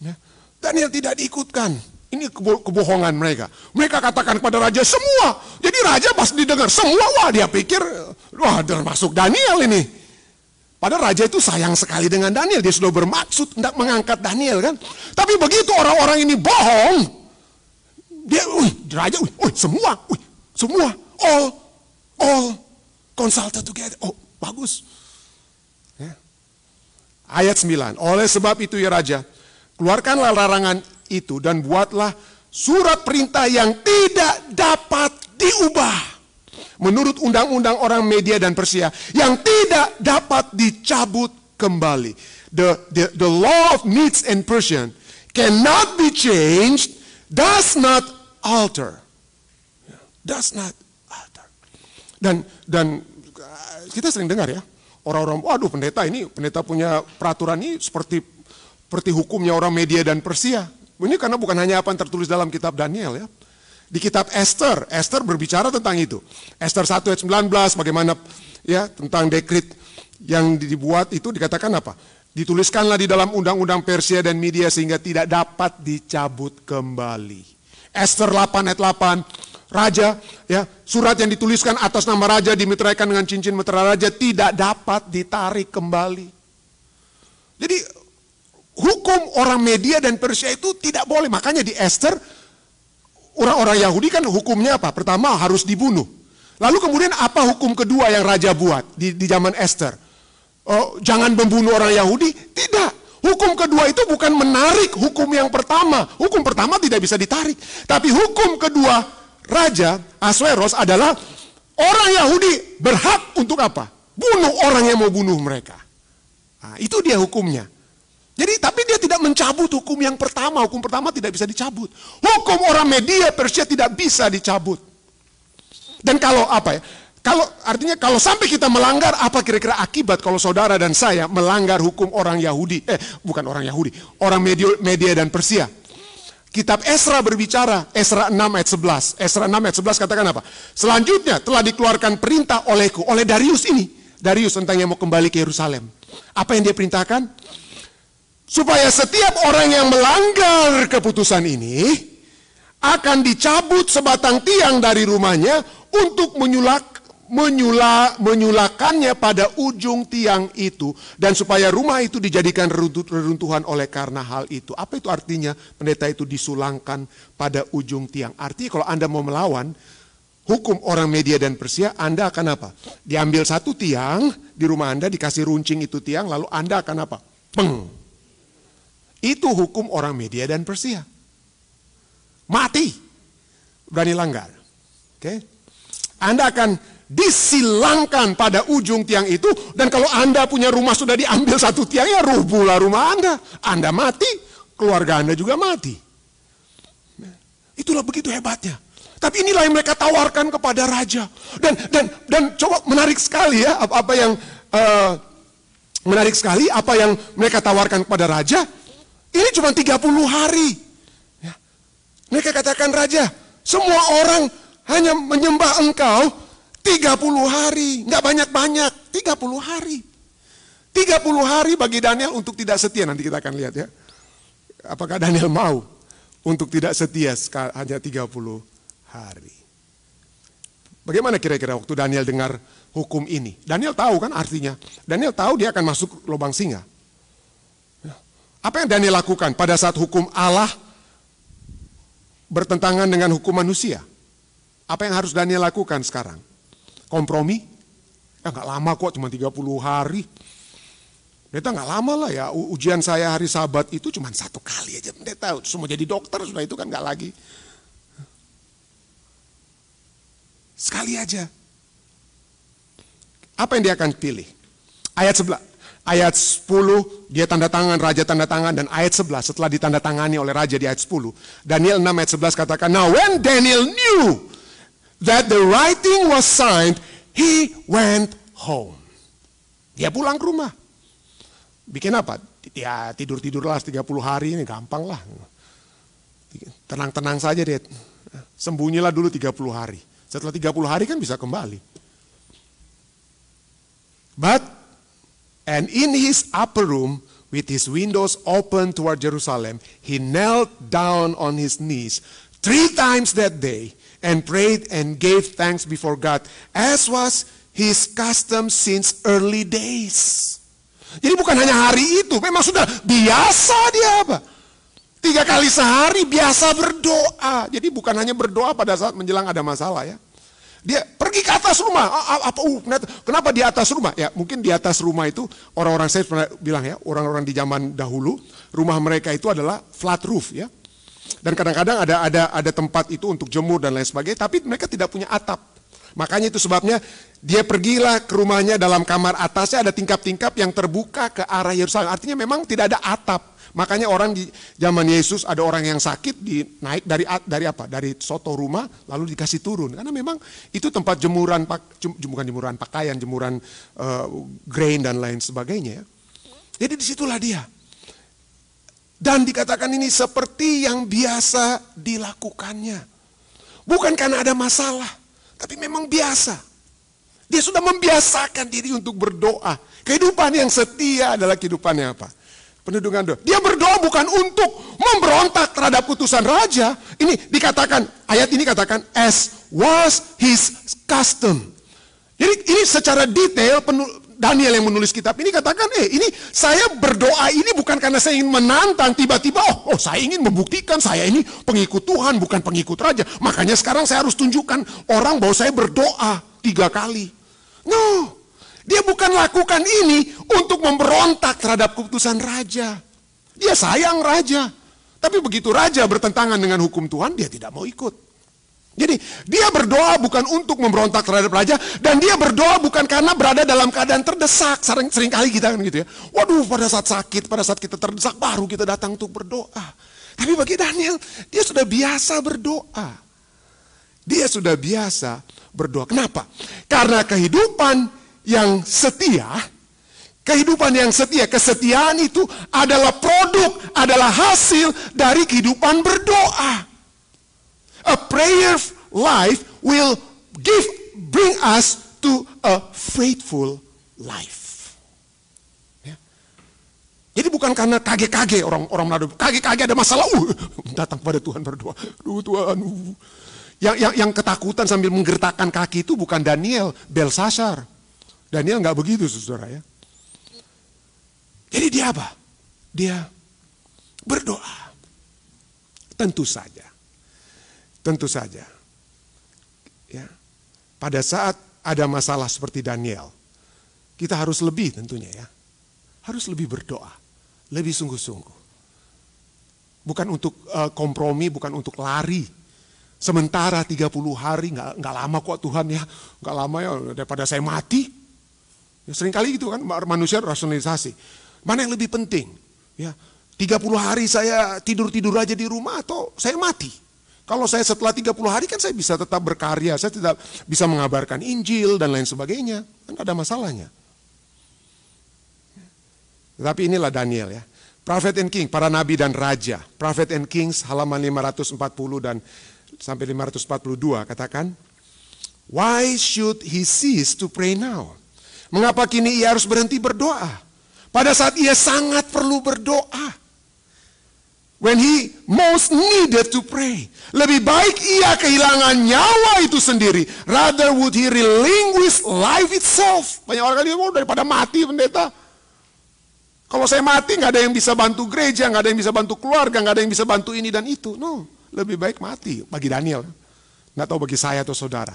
Ya. Daniel tidak diikutkan. Ini kebohongan mereka. Mereka katakan kepada raja semua. Jadi raja pas didengar semua, wah dia pikir, wah termasuk Daniel ini. Padahal raja itu sayang sekali dengan Daniel. Dia sudah bermaksud tidak mengangkat Daniel kan. Tapi begitu orang-orang ini bohong, dia, uh, raja, uh, uh, semua, uh, semua, all, all consulted together. Oh, bagus. Ya. Ayat 9. Oleh sebab itu ya Raja, keluarkanlah larangan itu dan buatlah surat perintah yang tidak dapat diubah. Menurut undang-undang orang media dan Persia yang tidak dapat dicabut kembali. The, the, the law of Medes and Persian cannot be changed, does not alter does not alter. Dan dan eh, kita sering dengar ya, orang-orang, waduh pendeta ini, pendeta punya peraturan ini seperti seperti hukumnya orang Media dan Persia. Ini karena bukan hanya apa yang tertulis dalam kitab Daniel ya. Di kitab Esther, Esther berbicara tentang itu. Esther 1 ayat 19 bagaimana ya tentang dekrit yang dibuat itu dikatakan apa? Dituliskanlah di dalam undang-undang Persia dan Media sehingga tidak dapat dicabut kembali. Esther 8 ayat 8, raja, ya, surat yang dituliskan atas nama raja dimitraikan dengan cincin mitra raja tidak dapat ditarik kembali. Jadi hukum orang Media dan Persia itu tidak boleh. Makanya di Esther orang-orang Yahudi kan hukumnya apa? Pertama harus dibunuh. Lalu kemudian apa hukum kedua yang raja buat di, di zaman Esther? Oh, jangan membunuh orang Yahudi? Tidak. Hukum kedua itu bukan menarik hukum yang pertama. Hukum pertama tidak bisa ditarik. Tapi hukum kedua Raja Asweros adalah orang Yahudi berhak untuk apa? Bunuh orang yang mau bunuh mereka. Nah, itu dia hukumnya. Jadi tapi dia tidak mencabut hukum yang pertama. Hukum pertama tidak bisa dicabut. Hukum orang media Persia tidak bisa dicabut. Dan kalau apa ya? Kalau artinya kalau sampai kita melanggar apa kira-kira akibat kalau saudara dan saya melanggar hukum orang Yahudi eh bukan orang Yahudi orang media, media dan Persia Kitab Esra berbicara, Esra 6 ayat 11. Esra 6 ayat 11 katakan apa? Selanjutnya telah dikeluarkan perintah olehku, oleh Darius ini. Darius tentang yang mau kembali ke Yerusalem. Apa yang dia perintahkan? Supaya setiap orang yang melanggar keputusan ini, akan dicabut sebatang tiang dari rumahnya untuk menyulak menyula, menyulakannya pada ujung tiang itu dan supaya rumah itu dijadikan reruntuhan oleh karena hal itu. Apa itu artinya pendeta itu disulangkan pada ujung tiang? Artinya kalau Anda mau melawan hukum orang media dan Persia, Anda akan apa? Diambil satu tiang di rumah Anda, dikasih runcing itu tiang, lalu Anda akan apa? Peng. Itu hukum orang media dan Persia. Mati. Berani langgar. Oke. Okay? Anda akan disilangkan pada ujung tiang itu dan kalau Anda punya rumah sudah diambil satu tiang ya rubuhlah rumah Anda. Anda mati, keluarga Anda juga mati. Itulah begitu hebatnya. Tapi inilah yang mereka tawarkan kepada raja. Dan dan dan coba menarik sekali ya apa, apa yang uh, menarik sekali apa yang mereka tawarkan kepada raja. Ini cuma 30 hari. Ya. Mereka katakan raja, semua orang hanya menyembah engkau 30 hari, nggak banyak-banyak, 30 hari. 30 hari bagi Daniel untuk tidak setia, nanti kita akan lihat ya. Apakah Daniel mau untuk tidak setia hanya 30 hari. Bagaimana kira-kira waktu Daniel dengar hukum ini? Daniel tahu kan artinya. Daniel tahu dia akan masuk lubang singa. Ya. Apa yang Daniel lakukan pada saat hukum Allah bertentangan dengan hukum manusia? Apa yang harus Daniel lakukan sekarang? kompromi. Ya nggak lama kok, cuma 30 hari. Pendeta nggak lama lah ya, ujian saya hari sabat itu cuma satu kali aja pendeta. Semua jadi dokter, sudah itu kan nggak lagi. Sekali aja. Apa yang dia akan pilih? Ayat 11 ayat 10 dia tanda tangan, raja tanda tangan dan ayat 11 setelah ditanda tangani oleh raja di ayat 10. Daniel 6 ayat 11 katakan, "Now when Daniel knew that the writing was signed, he went home. Dia pulang ke rumah. Bikin apa? Ya tidur-tidurlah 30 hari ini gampang lah. Tenang-tenang saja dia. Sembunyilah dulu 30 hari. Setelah 30 hari kan bisa kembali. But and in his upper room with his windows open toward Jerusalem, he knelt down on his knees three times that day and prayed and gave thanks before God, as was his custom since early days. Jadi bukan hanya hari itu, memang sudah biasa dia apa? Tiga kali sehari biasa berdoa. Jadi bukan hanya berdoa pada saat menjelang ada masalah ya. Dia pergi ke atas rumah. Apa uh, kenapa di atas rumah? Ya, mungkin di atas rumah itu orang-orang saya pernah bilang ya, orang-orang di zaman dahulu rumah mereka itu adalah flat roof ya. Dan kadang-kadang ada ada ada tempat itu untuk jemur dan lain sebagainya, tapi mereka tidak punya atap. Makanya itu sebabnya dia pergilah ke rumahnya dalam kamar atasnya ada tingkap-tingkap yang terbuka ke arah Yerusalem. Artinya memang tidak ada atap. Makanya orang di zaman Yesus ada orang yang sakit dinaik dari dari apa? Dari soto rumah lalu dikasih turun. Karena memang itu tempat jemuran pak jemuran jemuran pakaian, jemuran uh, grain dan lain sebagainya. Ya. Jadi disitulah dia. Dan dikatakan ini seperti yang biasa dilakukannya. Bukan karena ada masalah, tapi memang biasa. Dia sudah membiasakan diri untuk berdoa. Kehidupan yang setia adalah kehidupannya apa? Pendudukan doa. Dia berdoa bukan untuk memberontak terhadap putusan raja. Ini dikatakan, ayat ini katakan, as was his custom. Jadi ini secara detail Daniel yang menulis kitab ini katakan, eh ini saya berdoa ini bukan karena saya ingin menantang, tiba-tiba oh, oh saya ingin membuktikan saya ini pengikut Tuhan bukan pengikut raja. Makanya sekarang saya harus tunjukkan orang bahwa saya berdoa tiga kali. No, dia bukan lakukan ini untuk memberontak terhadap keputusan raja. Dia sayang raja. Tapi begitu raja bertentangan dengan hukum Tuhan, dia tidak mau ikut. Jadi dia berdoa bukan untuk memberontak terhadap raja dan dia berdoa bukan karena berada dalam keadaan terdesak. Sering sering kali kita kan gitu ya. Waduh, pada saat sakit, pada saat kita terdesak baru kita datang untuk berdoa. Tapi bagi Daniel, dia sudah biasa berdoa. Dia sudah biasa berdoa. Kenapa? Karena kehidupan yang setia, kehidupan yang setia, kesetiaan itu adalah produk, adalah hasil dari kehidupan berdoa. A prayer life will give, bring us to a faithful life. Ya. Jadi bukan karena kage-kage orang-orang Manado. Kage-kage ada masalah. Uh, datang kepada Tuhan berdoa. Duh Tuhan. Uh. Yang, yang, yang ketakutan sambil menggertakkan kaki itu bukan Daniel, Belsasar. Daniel nggak begitu, saudara ya. Jadi dia apa? Dia berdoa. Tentu saja. Tentu saja. Ya. Pada saat ada masalah seperti Daniel, kita harus lebih tentunya ya. Harus lebih berdoa, lebih sungguh-sungguh. Bukan untuk uh, kompromi, bukan untuk lari. Sementara 30 hari, gak, nggak lama kok Tuhan ya, Gak lama ya daripada saya mati. Ya, seringkali gitu kan manusia rasionalisasi. Mana yang lebih penting? Ya, 30 hari saya tidur-tidur aja di rumah atau saya mati? Kalau saya setelah 30 hari kan saya bisa tetap berkarya, saya tidak bisa mengabarkan Injil dan lain sebagainya. Kan ada masalahnya. Tetapi inilah Daniel ya. Prophet and King, para nabi dan raja. Prophet and Kings halaman 540 dan sampai 542 katakan, Why should he cease to pray now? Mengapa kini ia harus berhenti berdoa? Pada saat ia sangat perlu berdoa when he most needed to pray. Lebih baik ia kehilangan nyawa itu sendiri. Rather would he relinquish life itself. Banyak orang kali oh, daripada mati pendeta. Kalau saya mati nggak ada yang bisa bantu gereja, nggak ada yang bisa bantu keluarga, nggak ada yang bisa bantu ini dan itu. No, lebih baik mati bagi Daniel. Nggak tahu bagi saya atau saudara.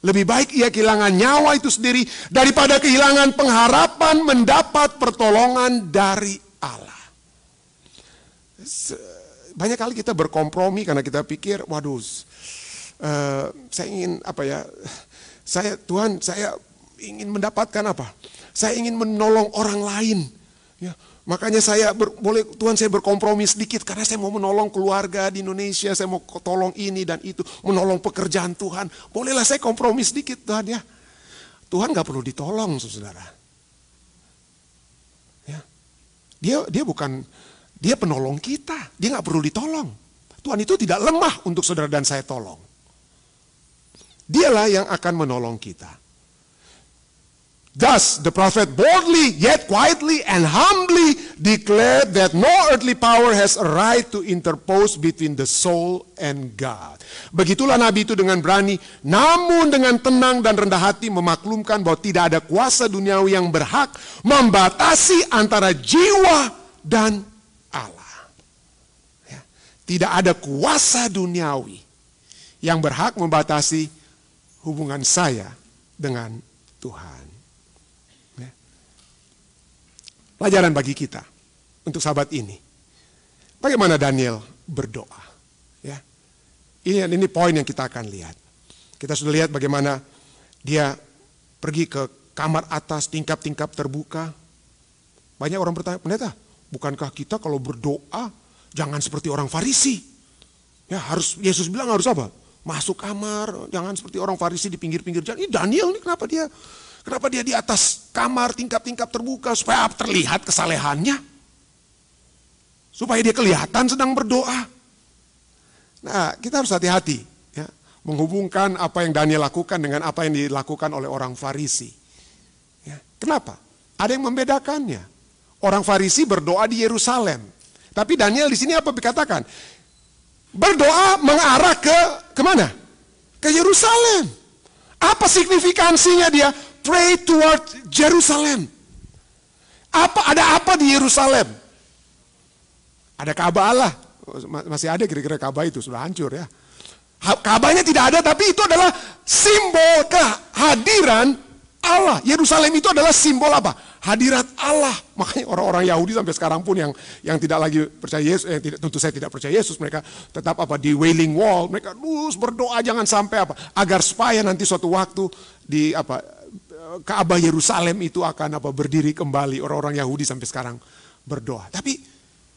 Lebih baik ia kehilangan nyawa itu sendiri daripada kehilangan pengharapan mendapat pertolongan dari Allah banyak kali kita berkompromi karena kita pikir, waduh, uh, saya ingin apa ya, saya Tuhan, saya ingin mendapatkan apa? Saya ingin menolong orang lain. Ya, makanya saya ber, boleh Tuhan saya berkompromi sedikit karena saya mau menolong keluarga di Indonesia, saya mau tolong ini dan itu, menolong pekerjaan Tuhan. Bolehlah saya kompromi sedikit Tuhan ya. Tuhan nggak perlu ditolong, saudara. Ya, dia dia bukan dia penolong kita, dia nggak perlu ditolong. Tuhan itu tidak lemah untuk saudara dan saya tolong. Dialah yang akan menolong kita. Thus the prophet boldly yet quietly and humbly declared that no earthly power has a right to interpose between the soul and God. Begitulah nabi itu dengan berani, namun dengan tenang dan rendah hati memaklumkan bahwa tidak ada kuasa duniawi yang berhak membatasi antara jiwa dan tidak ada kuasa duniawi yang berhak membatasi hubungan saya dengan Tuhan. Ya. Pelajaran bagi kita untuk sahabat ini. Bagaimana Daniel berdoa? Ya. Ini ini poin yang kita akan lihat. Kita sudah lihat bagaimana dia pergi ke kamar atas tingkap-tingkap terbuka. Banyak orang bertanya, pendeta, bukankah kita kalau berdoa Jangan seperti orang Farisi. Ya harus Yesus bilang harus apa? Masuk kamar, jangan seperti orang Farisi di pinggir-pinggir jalan. Ini Daniel nih kenapa dia kenapa dia di atas kamar tingkap-tingkap terbuka supaya terlihat kesalehannya? Supaya dia kelihatan sedang berdoa. Nah, kita harus hati-hati ya, menghubungkan apa yang Daniel lakukan dengan apa yang dilakukan oleh orang Farisi. Ya, kenapa? Ada yang membedakannya. Orang Farisi berdoa di Yerusalem, tapi Daniel di sini apa dikatakan? Berdoa mengarah ke kemana? Ke Yerusalem. Apa signifikansinya dia? Pray toward Jerusalem. Apa ada apa di Yerusalem? Ada Ka'bah Allah. Oh, masih ada kira-kira Ka'bah itu sudah hancur ya. Kabahnya tidak ada tapi itu adalah simbol kehadiran Allah. Yerusalem itu adalah simbol apa? hadirat Allah. Makanya orang-orang Yahudi sampai sekarang pun yang yang tidak lagi percaya Yesus, eh, tidak, tentu saya tidak percaya Yesus, mereka tetap apa di Wailing Wall, mereka terus berdoa jangan sampai apa agar supaya nanti suatu waktu di apa Ka'bah Yerusalem itu akan apa berdiri kembali orang-orang Yahudi sampai sekarang berdoa. Tapi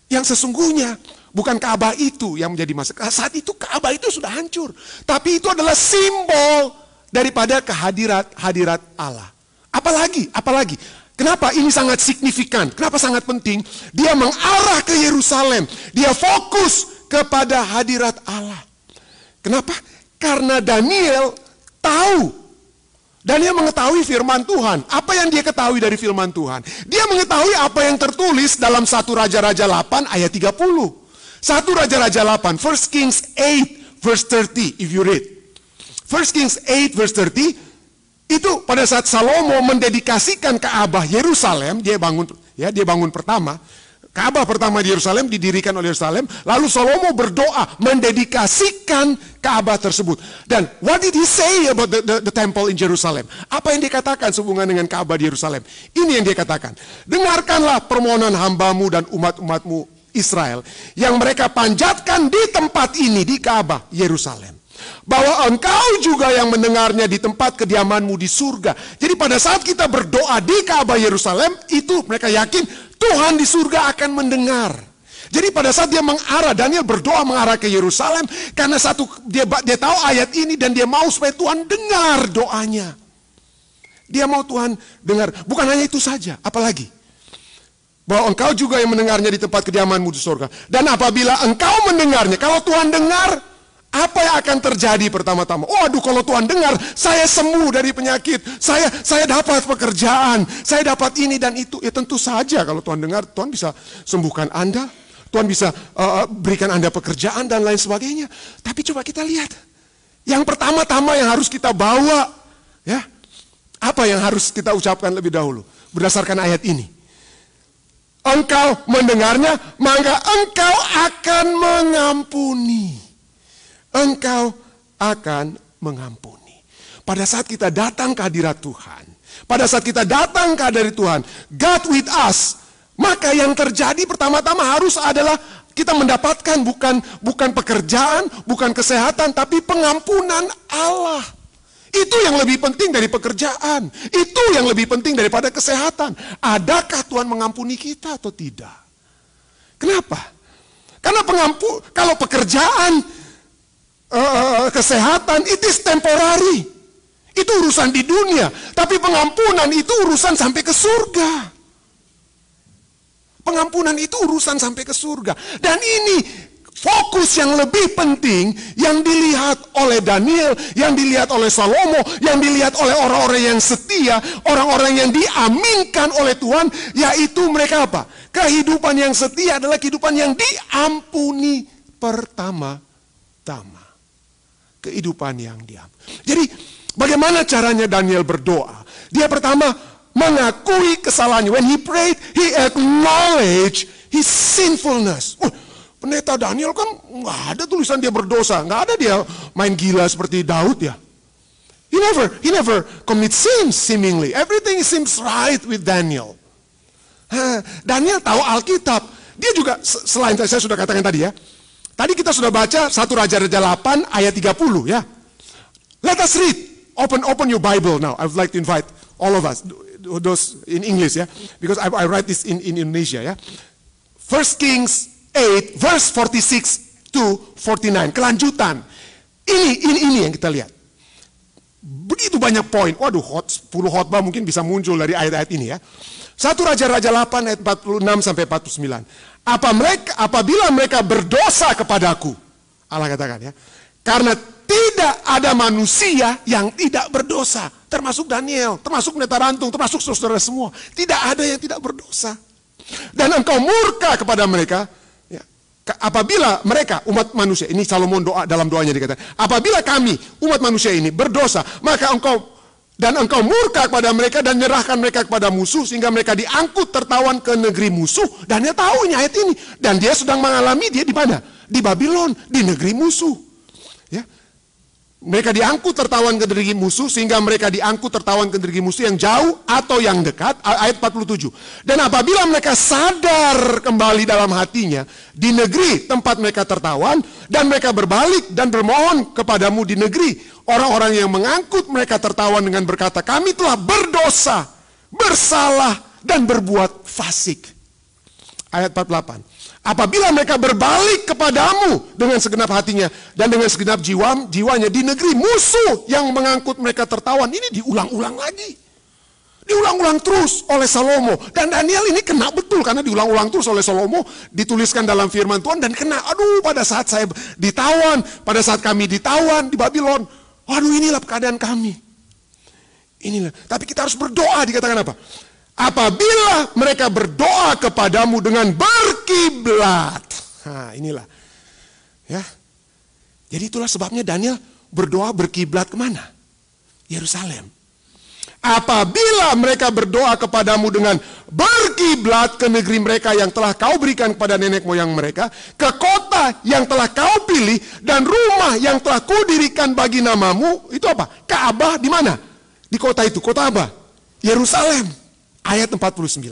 yang sesungguhnya bukan Ka'bah itu yang menjadi masalah. Saat itu Ka'bah itu sudah hancur, tapi itu adalah simbol daripada kehadirat hadirat Allah. Apalagi, apalagi Kenapa ini sangat signifikan? Kenapa sangat penting? Dia mengarah ke Yerusalem. Dia fokus kepada hadirat Allah. Kenapa? Karena Daniel tahu. Daniel mengetahui firman Tuhan. Apa yang dia ketahui dari firman Tuhan? Dia mengetahui apa yang tertulis dalam satu Raja-Raja 8 ayat 30. Satu Raja-Raja 8, 1 Kings 8 verse 30 if you read. 1 Kings 8 verse 30, itu pada saat Salomo mendedikasikan Ka'bah Yerusalem, dia bangun ya, dia bangun pertama. Ka'bah pertama di Yerusalem didirikan oleh Yerusalem, lalu Salomo berdoa mendedikasikan Ka'bah tersebut. Dan what did he say about the, the, the temple in Jerusalem? Apa yang dikatakan sehubungan dengan Ka'bah di Yerusalem? Ini yang dia katakan. Dengarkanlah permohonan hambamu dan umat-umatmu Israel yang mereka panjatkan di tempat ini di Ka'bah Yerusalem. Bahwa engkau juga yang mendengarnya di tempat kediamanmu di surga. Jadi pada saat kita berdoa di Ka'bah Yerusalem, itu mereka yakin Tuhan di surga akan mendengar. Jadi pada saat dia mengarah, Daniel berdoa mengarah ke Yerusalem. Karena satu, dia, dia tahu ayat ini dan dia mau supaya Tuhan dengar doanya. Dia mau Tuhan dengar. Bukan hanya itu saja, apalagi. Bahwa engkau juga yang mendengarnya di tempat kediamanmu di surga. Dan apabila engkau mendengarnya, kalau Tuhan dengar, apa yang akan terjadi pertama-tama? Oh aduh kalau Tuhan dengar, saya sembuh dari penyakit. Saya saya dapat pekerjaan. Saya dapat ini dan itu. Ya tentu saja kalau Tuhan dengar, Tuhan bisa sembuhkan Anda. Tuhan bisa uh, berikan Anda pekerjaan dan lain sebagainya. Tapi coba kita lihat. Yang pertama-tama yang harus kita bawa, ya. Apa yang harus kita ucapkan lebih dahulu berdasarkan ayat ini? engkau mendengarnya, maka engkau akan mengampuni engkau akan mengampuni. Pada saat kita datang ke hadirat Tuhan, pada saat kita datang ke hadirat Tuhan, God with us, maka yang terjadi pertama-tama harus adalah kita mendapatkan bukan bukan pekerjaan, bukan kesehatan, tapi pengampunan Allah. Itu yang lebih penting dari pekerjaan. Itu yang lebih penting daripada kesehatan. Adakah Tuhan mengampuni kita atau tidak? Kenapa? Karena pengampu, kalau pekerjaan uh, kesehatan itu temporary. Itu urusan di dunia, tapi pengampunan itu urusan sampai ke surga. Pengampunan itu urusan sampai ke surga. Dan ini fokus yang lebih penting yang dilihat oleh Daniel, yang dilihat oleh Salomo, yang dilihat oleh orang-orang yang setia, orang-orang yang diaminkan oleh Tuhan, yaitu mereka apa? Kehidupan yang setia adalah kehidupan yang diampuni pertama-tama kehidupan yang diam. Jadi bagaimana caranya Daniel berdoa? Dia pertama mengakui kesalahannya. When he prayed, he acknowledged his sinfulness. Uh, pendeta Daniel kan nggak ada tulisan dia berdosa, nggak ada dia main gila seperti Daud ya. He never, he never commit sins seemingly. Everything seems right with Daniel. Daniel tahu Alkitab. Dia juga selain saya sudah katakan tadi ya, Tadi kita sudah baca 1 Raja-Raja 8 ayat 30 ya. Let us read. Open open your Bible now. I would like to invite all of us those in English ya. Because I, I write this in, in Indonesia ya. First Kings 8 verse 46 to 49. Kelanjutan. Ini ini ini yang kita lihat. Begitu banyak poin. Waduh, hot, 10 khotbah mungkin bisa muncul dari ayat-ayat ini ya. Satu Raja-Raja 8 ayat 46 sampai 49. Apa mereka, apabila mereka berdosa kepadaku, Allah katakan ya, karena tidak ada manusia yang tidak berdosa, termasuk Daniel, termasuk Netarantung, termasuk saudara semua, tidak ada yang tidak berdosa. Dan engkau murka kepada mereka, ya, apabila mereka umat manusia ini Salomon doa dalam doanya dikatakan, apabila kami umat manusia ini berdosa, maka engkau dan engkau murka kepada mereka dan nyerahkan mereka kepada musuh sehingga mereka diangkut tertawan ke negeri musuh. Dan dia tahu ini ayat ini. Dan dia sedang mengalami dia di mana? Di Babylon, di negeri musuh. Ya, mereka diangkut tertawan ke negeri musuh sehingga mereka diangkut tertawan ke negeri musuh yang jauh atau yang dekat. Ayat 47. Dan apabila mereka sadar kembali dalam hatinya di negeri tempat mereka tertawan dan mereka berbalik dan bermohon kepadamu di negeri orang-orang yang mengangkut mereka tertawan dengan berkata kami telah berdosa, bersalah dan berbuat fasik. Ayat 48. Apabila mereka berbalik kepadamu dengan segenap hatinya dan dengan segenap jiwa, jiwanya di negeri musuh yang mengangkut mereka tertawan. Ini diulang-ulang lagi. Diulang-ulang terus oleh Salomo. Dan Daniel ini kena betul karena diulang-ulang terus oleh Salomo. Dituliskan dalam firman Tuhan dan kena. Aduh pada saat saya ditawan, pada saat kami ditawan di Babylon. Aduh inilah keadaan kami. Inilah. Tapi kita harus berdoa dikatakan apa? Apabila mereka berdoa kepadamu dengan berkiblat. Nah, inilah. Ya. Jadi itulah sebabnya Daniel berdoa berkiblat kemana? Yerusalem. Apabila mereka berdoa kepadamu dengan berkiblat ke negeri mereka yang telah kau berikan kepada nenek moyang mereka, ke kota yang telah kau pilih dan rumah yang telah kudirikan bagi namamu, itu apa? Ka'bah di mana? Di kota itu, kota apa? Yerusalem ayat 49.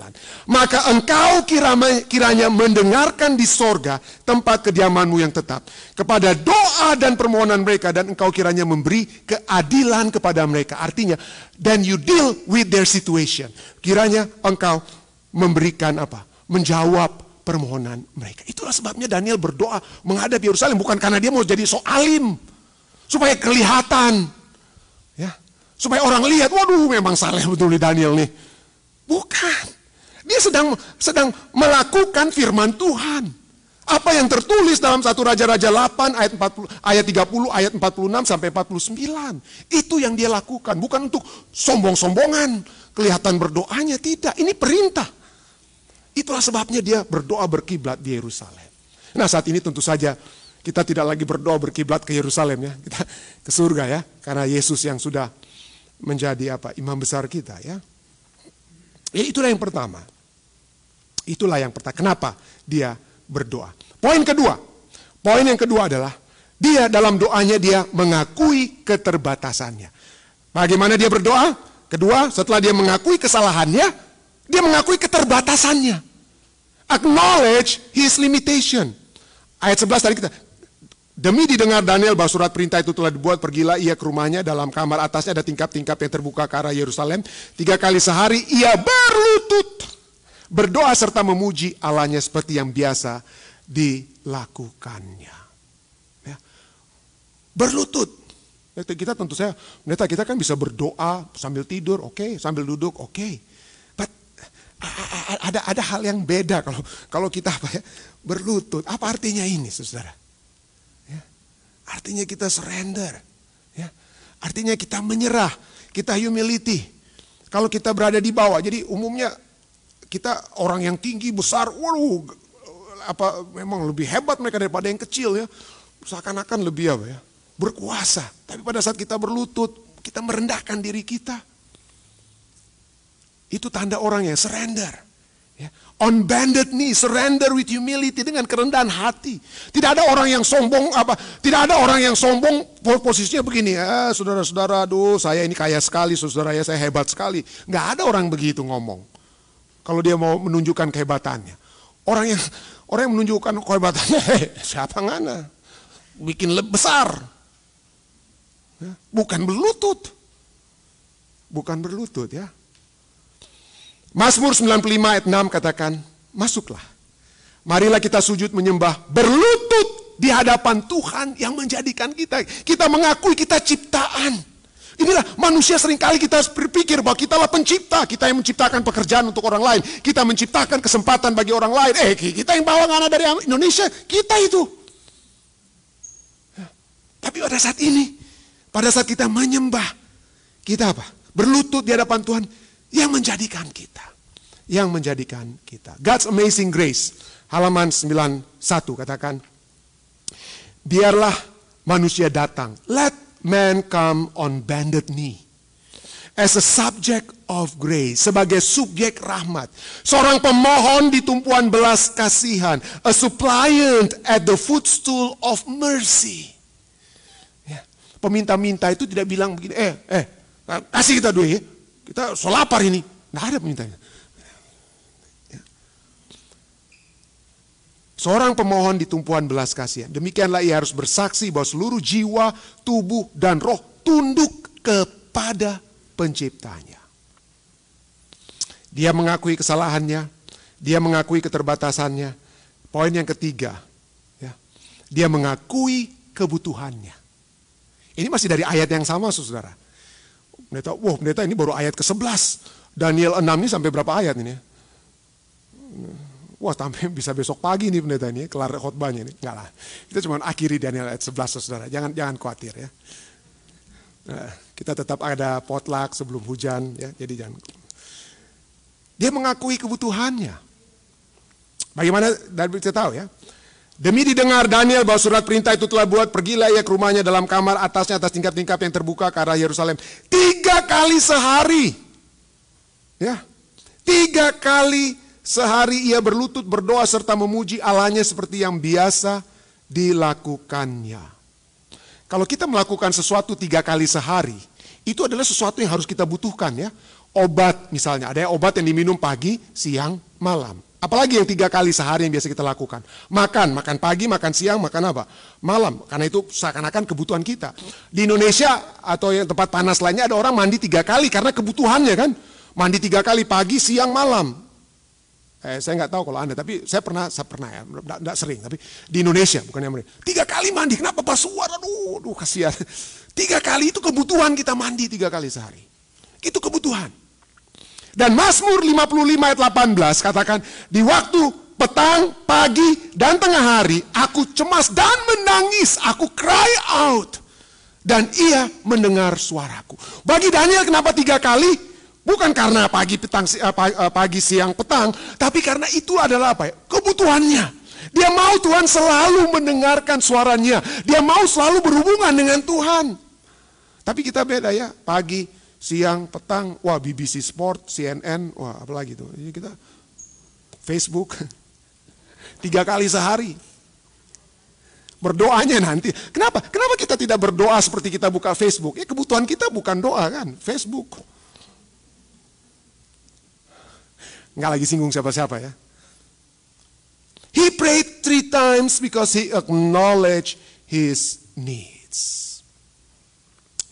Maka engkau kirama, kiranya mendengarkan di sorga tempat kediamanmu yang tetap. Kepada doa dan permohonan mereka dan engkau kiranya memberi keadilan kepada mereka. Artinya, then you deal with their situation. Kiranya engkau memberikan apa? Menjawab permohonan mereka. Itulah sebabnya Daniel berdoa menghadap Yerusalem. Bukan karena dia mau jadi soalim. Supaya kelihatan. ya Supaya orang lihat, waduh memang saleh betul nih Daniel nih Bukan. Dia sedang sedang melakukan firman Tuhan. Apa yang tertulis dalam satu Raja-Raja 8 ayat 40 ayat 30 ayat 46 sampai 49. Itu yang dia lakukan, bukan untuk sombong-sombongan, kelihatan berdoanya tidak. Ini perintah. Itulah sebabnya dia berdoa berkiblat di Yerusalem. Nah, saat ini tentu saja kita tidak lagi berdoa berkiblat ke Yerusalem ya, kita ke surga ya, karena Yesus yang sudah menjadi apa? imam besar kita ya. Ya itulah yang pertama. Itulah yang pertama. Kenapa dia berdoa? Poin kedua. Poin yang kedua adalah dia dalam doanya dia mengakui keterbatasannya. Bagaimana dia berdoa? Kedua, setelah dia mengakui kesalahannya, dia mengakui keterbatasannya. Acknowledge his limitation. Ayat 11 tadi kita, Demi didengar Daniel bahwa surat perintah itu telah dibuat, pergilah ia ke rumahnya dalam kamar atasnya ada tingkap-tingkap yang terbuka ke arah Yerusalem. Tiga kali sehari ia berlutut, berdoa serta memuji Allahnya seperti yang biasa dilakukannya. Ya. Berlutut. Ya, kita tentu saya, neta kita kan bisa berdoa sambil tidur, oke, okay. sambil duduk, oke. Okay. But ada ada hal yang beda kalau kalau kita ya, berlutut. Apa artinya ini, saudara? Artinya kita surrender. Ya. Artinya kita menyerah, kita humility. Kalau kita berada di bawah, jadi umumnya kita orang yang tinggi, besar, waduh, apa memang lebih hebat mereka daripada yang kecil ya. Seakan-akan lebih apa ya, berkuasa. Tapi pada saat kita berlutut, kita merendahkan diri kita. Itu tanda orang yang surrender. Ya. On bended knee, surrender with humility dengan kerendahan hati. Tidak ada orang yang sombong apa? Tidak ada orang yang sombong posisinya begini ya, saudara-saudara, aduh saya ini kaya sekali, saudara ya saya hebat sekali. Nggak ada orang begitu ngomong. Kalau dia mau menunjukkan kehebatannya, orang yang orang yang menunjukkan kehebatannya, hey, eh, siapa ngana? Bikin lebih besar, ya. bukan berlutut, bukan berlutut ya. Mazmur 95 ayat 6 katakan, masuklah. Marilah kita sujud menyembah berlutut di hadapan Tuhan yang menjadikan kita. Kita mengakui kita ciptaan. Inilah manusia seringkali kita berpikir bahwa kita lah pencipta. Kita yang menciptakan pekerjaan untuk orang lain. Kita menciptakan kesempatan bagi orang lain. Eh kita yang bawa anak dari Indonesia, kita itu. Tapi pada saat ini, pada saat kita menyembah, kita apa? Berlutut di hadapan Tuhan yang menjadikan kita. Yang menjadikan kita. God's amazing grace. Halaman 91 katakan, biarlah manusia datang. Let man come on bended knee. As a subject of grace, sebagai subjek rahmat, seorang pemohon di tumpuan belas kasihan, a suppliant at the footstool of mercy. Ya, peminta-minta itu tidak bilang begini, eh, eh, kasih kita duit, ya. Kita solapar ini. Nggak ada permintaannya. Ya. Seorang pemohon di tumpuan belas kasihan. Demikianlah ia harus bersaksi bahwa seluruh jiwa, tubuh, dan roh tunduk kepada penciptanya. Dia mengakui kesalahannya, dia mengakui keterbatasannya. Poin yang ketiga, ya, dia mengakui kebutuhannya. Ini masih dari ayat yang sama, saudara. Pendeta, wah wow, pendeta ini baru ayat ke-11. Daniel 6 ini sampai berapa ayat ini ya? Wah sampai bisa besok pagi nih pendeta ini, kelar khotbahnya ini. Enggak lah, kita cuma akhiri Daniel ayat 11 saudara, jangan jangan khawatir ya. Nah, kita tetap ada potluck sebelum hujan ya, jadi jangan. Dia mengakui kebutuhannya. Bagaimana David kita tahu ya? Demi didengar Daniel bahwa surat perintah itu telah buat, pergilah ia ke rumahnya dalam kamar atasnya atas tingkat-tingkat yang terbuka ke arah Yerusalem. Tiga kali sehari. Ya. Tiga kali sehari ia berlutut berdoa serta memuji Allahnya seperti yang biasa dilakukannya. Kalau kita melakukan sesuatu tiga kali sehari, itu adalah sesuatu yang harus kita butuhkan ya. Obat misalnya, ada obat yang diminum pagi, siang, malam. Apalagi yang tiga kali sehari yang biasa kita lakukan. Makan, makan pagi, makan siang, makan apa? Malam. Karena itu seakan-akan kebutuhan kita. Di Indonesia atau yang tempat panas lainnya ada orang mandi tiga kali karena kebutuhannya kan. Mandi tiga kali pagi, siang, malam. Eh, saya nggak tahu kalau anda, tapi saya pernah, saya pernah ya, nggak sering. Tapi di Indonesia bukan yang Indonesia. Tiga kali mandi, kenapa pasuar? Aduh, aduh kasihan. Tiga kali itu kebutuhan kita mandi tiga kali sehari. Itu kebutuhan. Dan Mazmur 55 ayat 18 katakan, di waktu petang, pagi, dan tengah hari, aku cemas dan menangis, aku cry out. Dan ia mendengar suaraku. Bagi Daniel kenapa tiga kali? Bukan karena pagi, petang, eh, eh, pagi, siang, petang, tapi karena itu adalah apa ya? Kebutuhannya. Dia mau Tuhan selalu mendengarkan suaranya. Dia mau selalu berhubungan dengan Tuhan. Tapi kita beda ya, pagi, siang, petang, wah BBC Sport, CNN, wah apalagi tuh. ini kita Facebook tiga kali sehari. Berdoanya nanti. Kenapa? Kenapa kita tidak berdoa seperti kita buka Facebook? Ya kebutuhan kita bukan doa kan, Facebook. Nggak lagi singgung siapa-siapa ya. He prayed three times because he acknowledged his needs.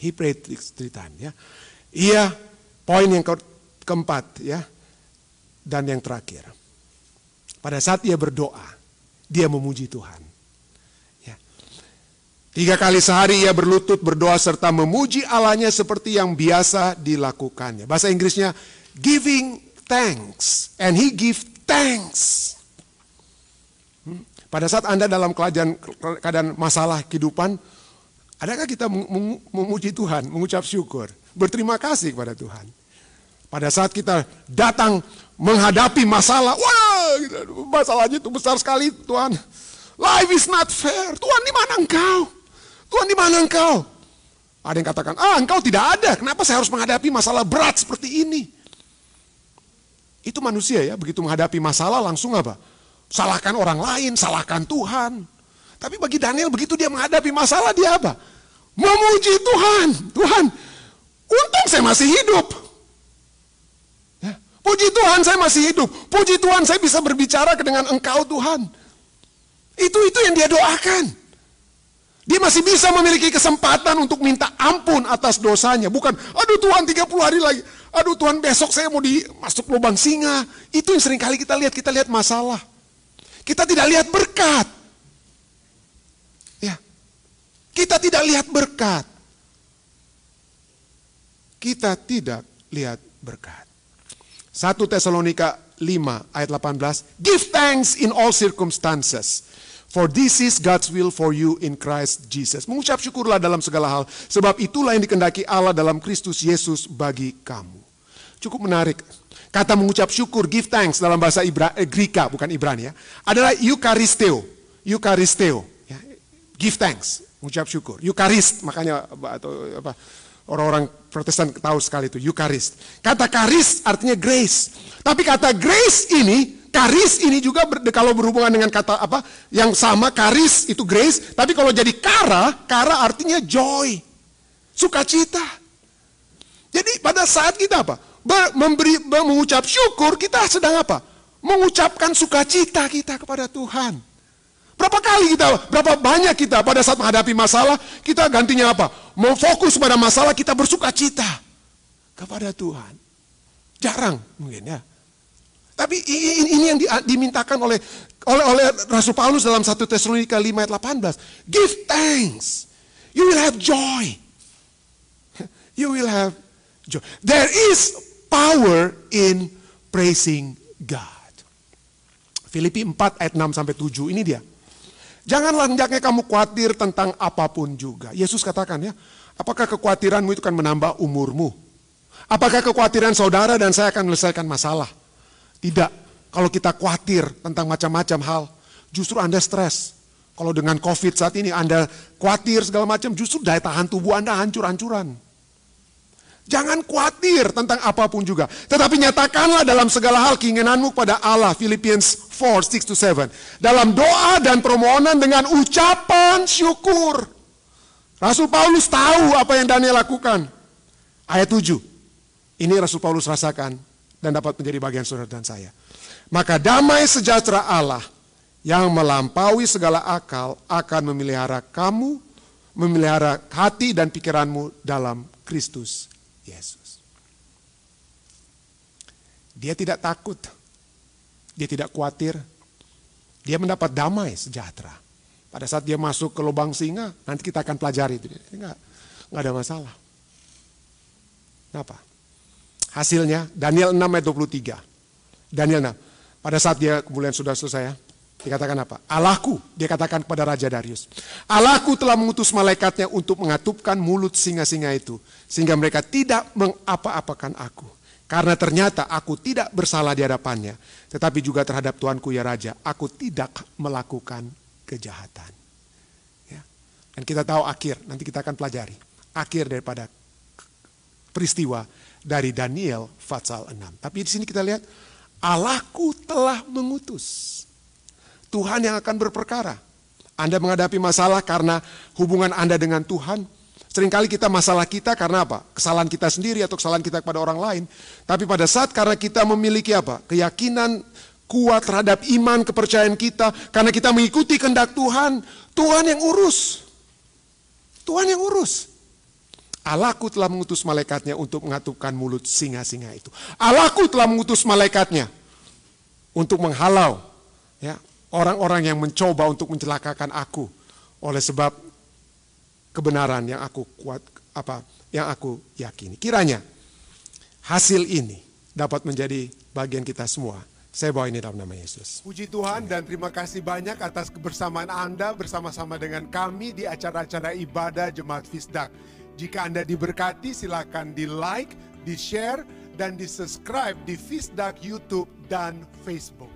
He prayed three times ya. Iya, poin yang keempat ya. Dan yang terakhir. Pada saat ia berdoa, dia memuji Tuhan. Ya. Tiga kali sehari ia berlutut berdoa serta memuji Allahnya seperti yang biasa dilakukannya. Bahasa Inggrisnya giving thanks and he give thanks. Hmm. Pada saat Anda dalam keadaan, keadaan masalah kehidupan, Adakah kita memuji Tuhan, mengucap syukur, berterima kasih kepada Tuhan? Pada saat kita datang menghadapi masalah, wah gitu, masalahnya itu besar sekali Tuhan. Life is not fair. Tuhan di mana engkau? Tuhan di mana engkau? Ada yang katakan, ah engkau tidak ada. Kenapa saya harus menghadapi masalah berat seperti ini? Itu manusia ya, begitu menghadapi masalah langsung apa? Salahkan orang lain, salahkan Tuhan. Tapi bagi Daniel begitu dia menghadapi masalah dia apa? Memuji Tuhan. Tuhan, untung saya masih hidup. Ya. Puji Tuhan saya masih hidup. Puji Tuhan saya bisa berbicara dengan engkau Tuhan. Itu itu yang dia doakan. Dia masih bisa memiliki kesempatan untuk minta ampun atas dosanya. Bukan, aduh Tuhan 30 hari lagi. Aduh Tuhan besok saya mau dimasuk lubang singa. Itu yang sering kali kita lihat. Kita lihat masalah. Kita tidak lihat berkat. Kita tidak lihat berkat. Kita tidak lihat berkat. 1 Tesalonika 5 ayat 18, Give thanks in all circumstances. For this is God's will for you in Christ Jesus. Mengucap syukurlah dalam segala hal, sebab itulah yang dikendaki Allah dalam Kristus Yesus bagi kamu. Cukup menarik. Kata mengucap syukur, give thanks dalam bahasa Ibra, eh, Grika, bukan Ibrani ya, adalah eukaristeo. Eukaristeo. Ya. Give thanks mengucap syukur. Yukarist, makanya atau apa orang-orang Protestan tahu sekali itu Yukarist. Kata karis artinya grace. Tapi kata grace ini, karis ini juga ber, kalau berhubungan dengan kata apa yang sama karis itu grace, tapi kalau jadi kara, kara artinya joy. Sukacita. Jadi pada saat kita apa? Ber, memberi mengucap syukur kita sedang apa? Mengucapkan sukacita kita kepada Tuhan. Berapa kali kita, berapa banyak kita pada saat menghadapi masalah, kita gantinya apa? Mau fokus pada masalah, kita bersuka cita kepada Tuhan. Jarang mungkin ya. Tapi ini, yang dimintakan oleh oleh oleh Rasul Paulus dalam 1 Tesalonika 5 ayat 18. Give thanks. You will have joy. You will have joy. There is power in praising God. Filipi 4 ayat 6 sampai 7 ini dia. Janganlah hendaknya kamu khawatir tentang apapun juga. Yesus katakan ya, apakah kekhawatiranmu itu akan menambah umurmu? Apakah kekhawatiran saudara dan saya akan menyelesaikan masalah? Tidak. Kalau kita khawatir tentang macam-macam hal, justru Anda stres. Kalau dengan COVID saat ini Anda khawatir segala macam, justru daya tahan tubuh Anda hancur-hancuran. Jangan khawatir tentang apapun juga. Tetapi nyatakanlah dalam segala hal keinginanmu kepada Allah. Philippians 4, 6 7. Dalam doa dan permohonan dengan ucapan syukur. Rasul Paulus tahu apa yang Daniel lakukan. Ayat 7. Ini Rasul Paulus rasakan dan dapat menjadi bagian saudara dan saya. Maka damai sejahtera Allah yang melampaui segala akal akan memelihara kamu, memelihara hati dan pikiranmu dalam Kristus Yesus. Dia tidak takut, dia tidak khawatir, dia mendapat damai sejahtera. Pada saat dia masuk ke lubang singa, nanti kita akan pelajari itu. Enggak, enggak ada masalah. Kenapa? Hasilnya Daniel 6 ayat 23. Daniel 6. Pada saat dia kemudian sudah selesai ya. Dikatakan apa? Allahku, dia katakan kepada Raja Darius. Allahku telah mengutus malaikatnya untuk mengatupkan mulut singa-singa itu. Sehingga mereka tidak mengapa-apakan aku. Karena ternyata aku tidak bersalah di hadapannya. Tetapi juga terhadap Tuanku ya Raja. Aku tidak melakukan kejahatan. Ya. Dan kita tahu akhir, nanti kita akan pelajari. Akhir daripada peristiwa dari Daniel Fatsal 6. Tapi di sini kita lihat, Allahku telah mengutus. Tuhan yang akan berperkara. Anda menghadapi masalah karena hubungan Anda dengan Tuhan. Seringkali kita masalah kita karena apa? Kesalahan kita sendiri atau kesalahan kita kepada orang lain. Tapi pada saat karena kita memiliki apa? Keyakinan kuat terhadap iman kepercayaan kita. Karena kita mengikuti kehendak Tuhan. Tuhan yang urus. Tuhan yang urus. Allahku telah mengutus malaikatnya untuk mengatupkan mulut singa-singa itu. Allahku telah mengutus malaikatnya untuk menghalau ya orang-orang yang mencoba untuk mencelakakan aku oleh sebab kebenaran yang aku kuat apa yang aku yakini. Kiranya hasil ini dapat menjadi bagian kita semua. Saya bawa ini dalam nama Yesus. Puji Tuhan dan terima kasih banyak atas kebersamaan Anda bersama-sama dengan kami di acara-acara ibadah Jemaat Fisdak. Jika Anda diberkati silakan di like, di share, dan di subscribe di Fisdak YouTube dan Facebook.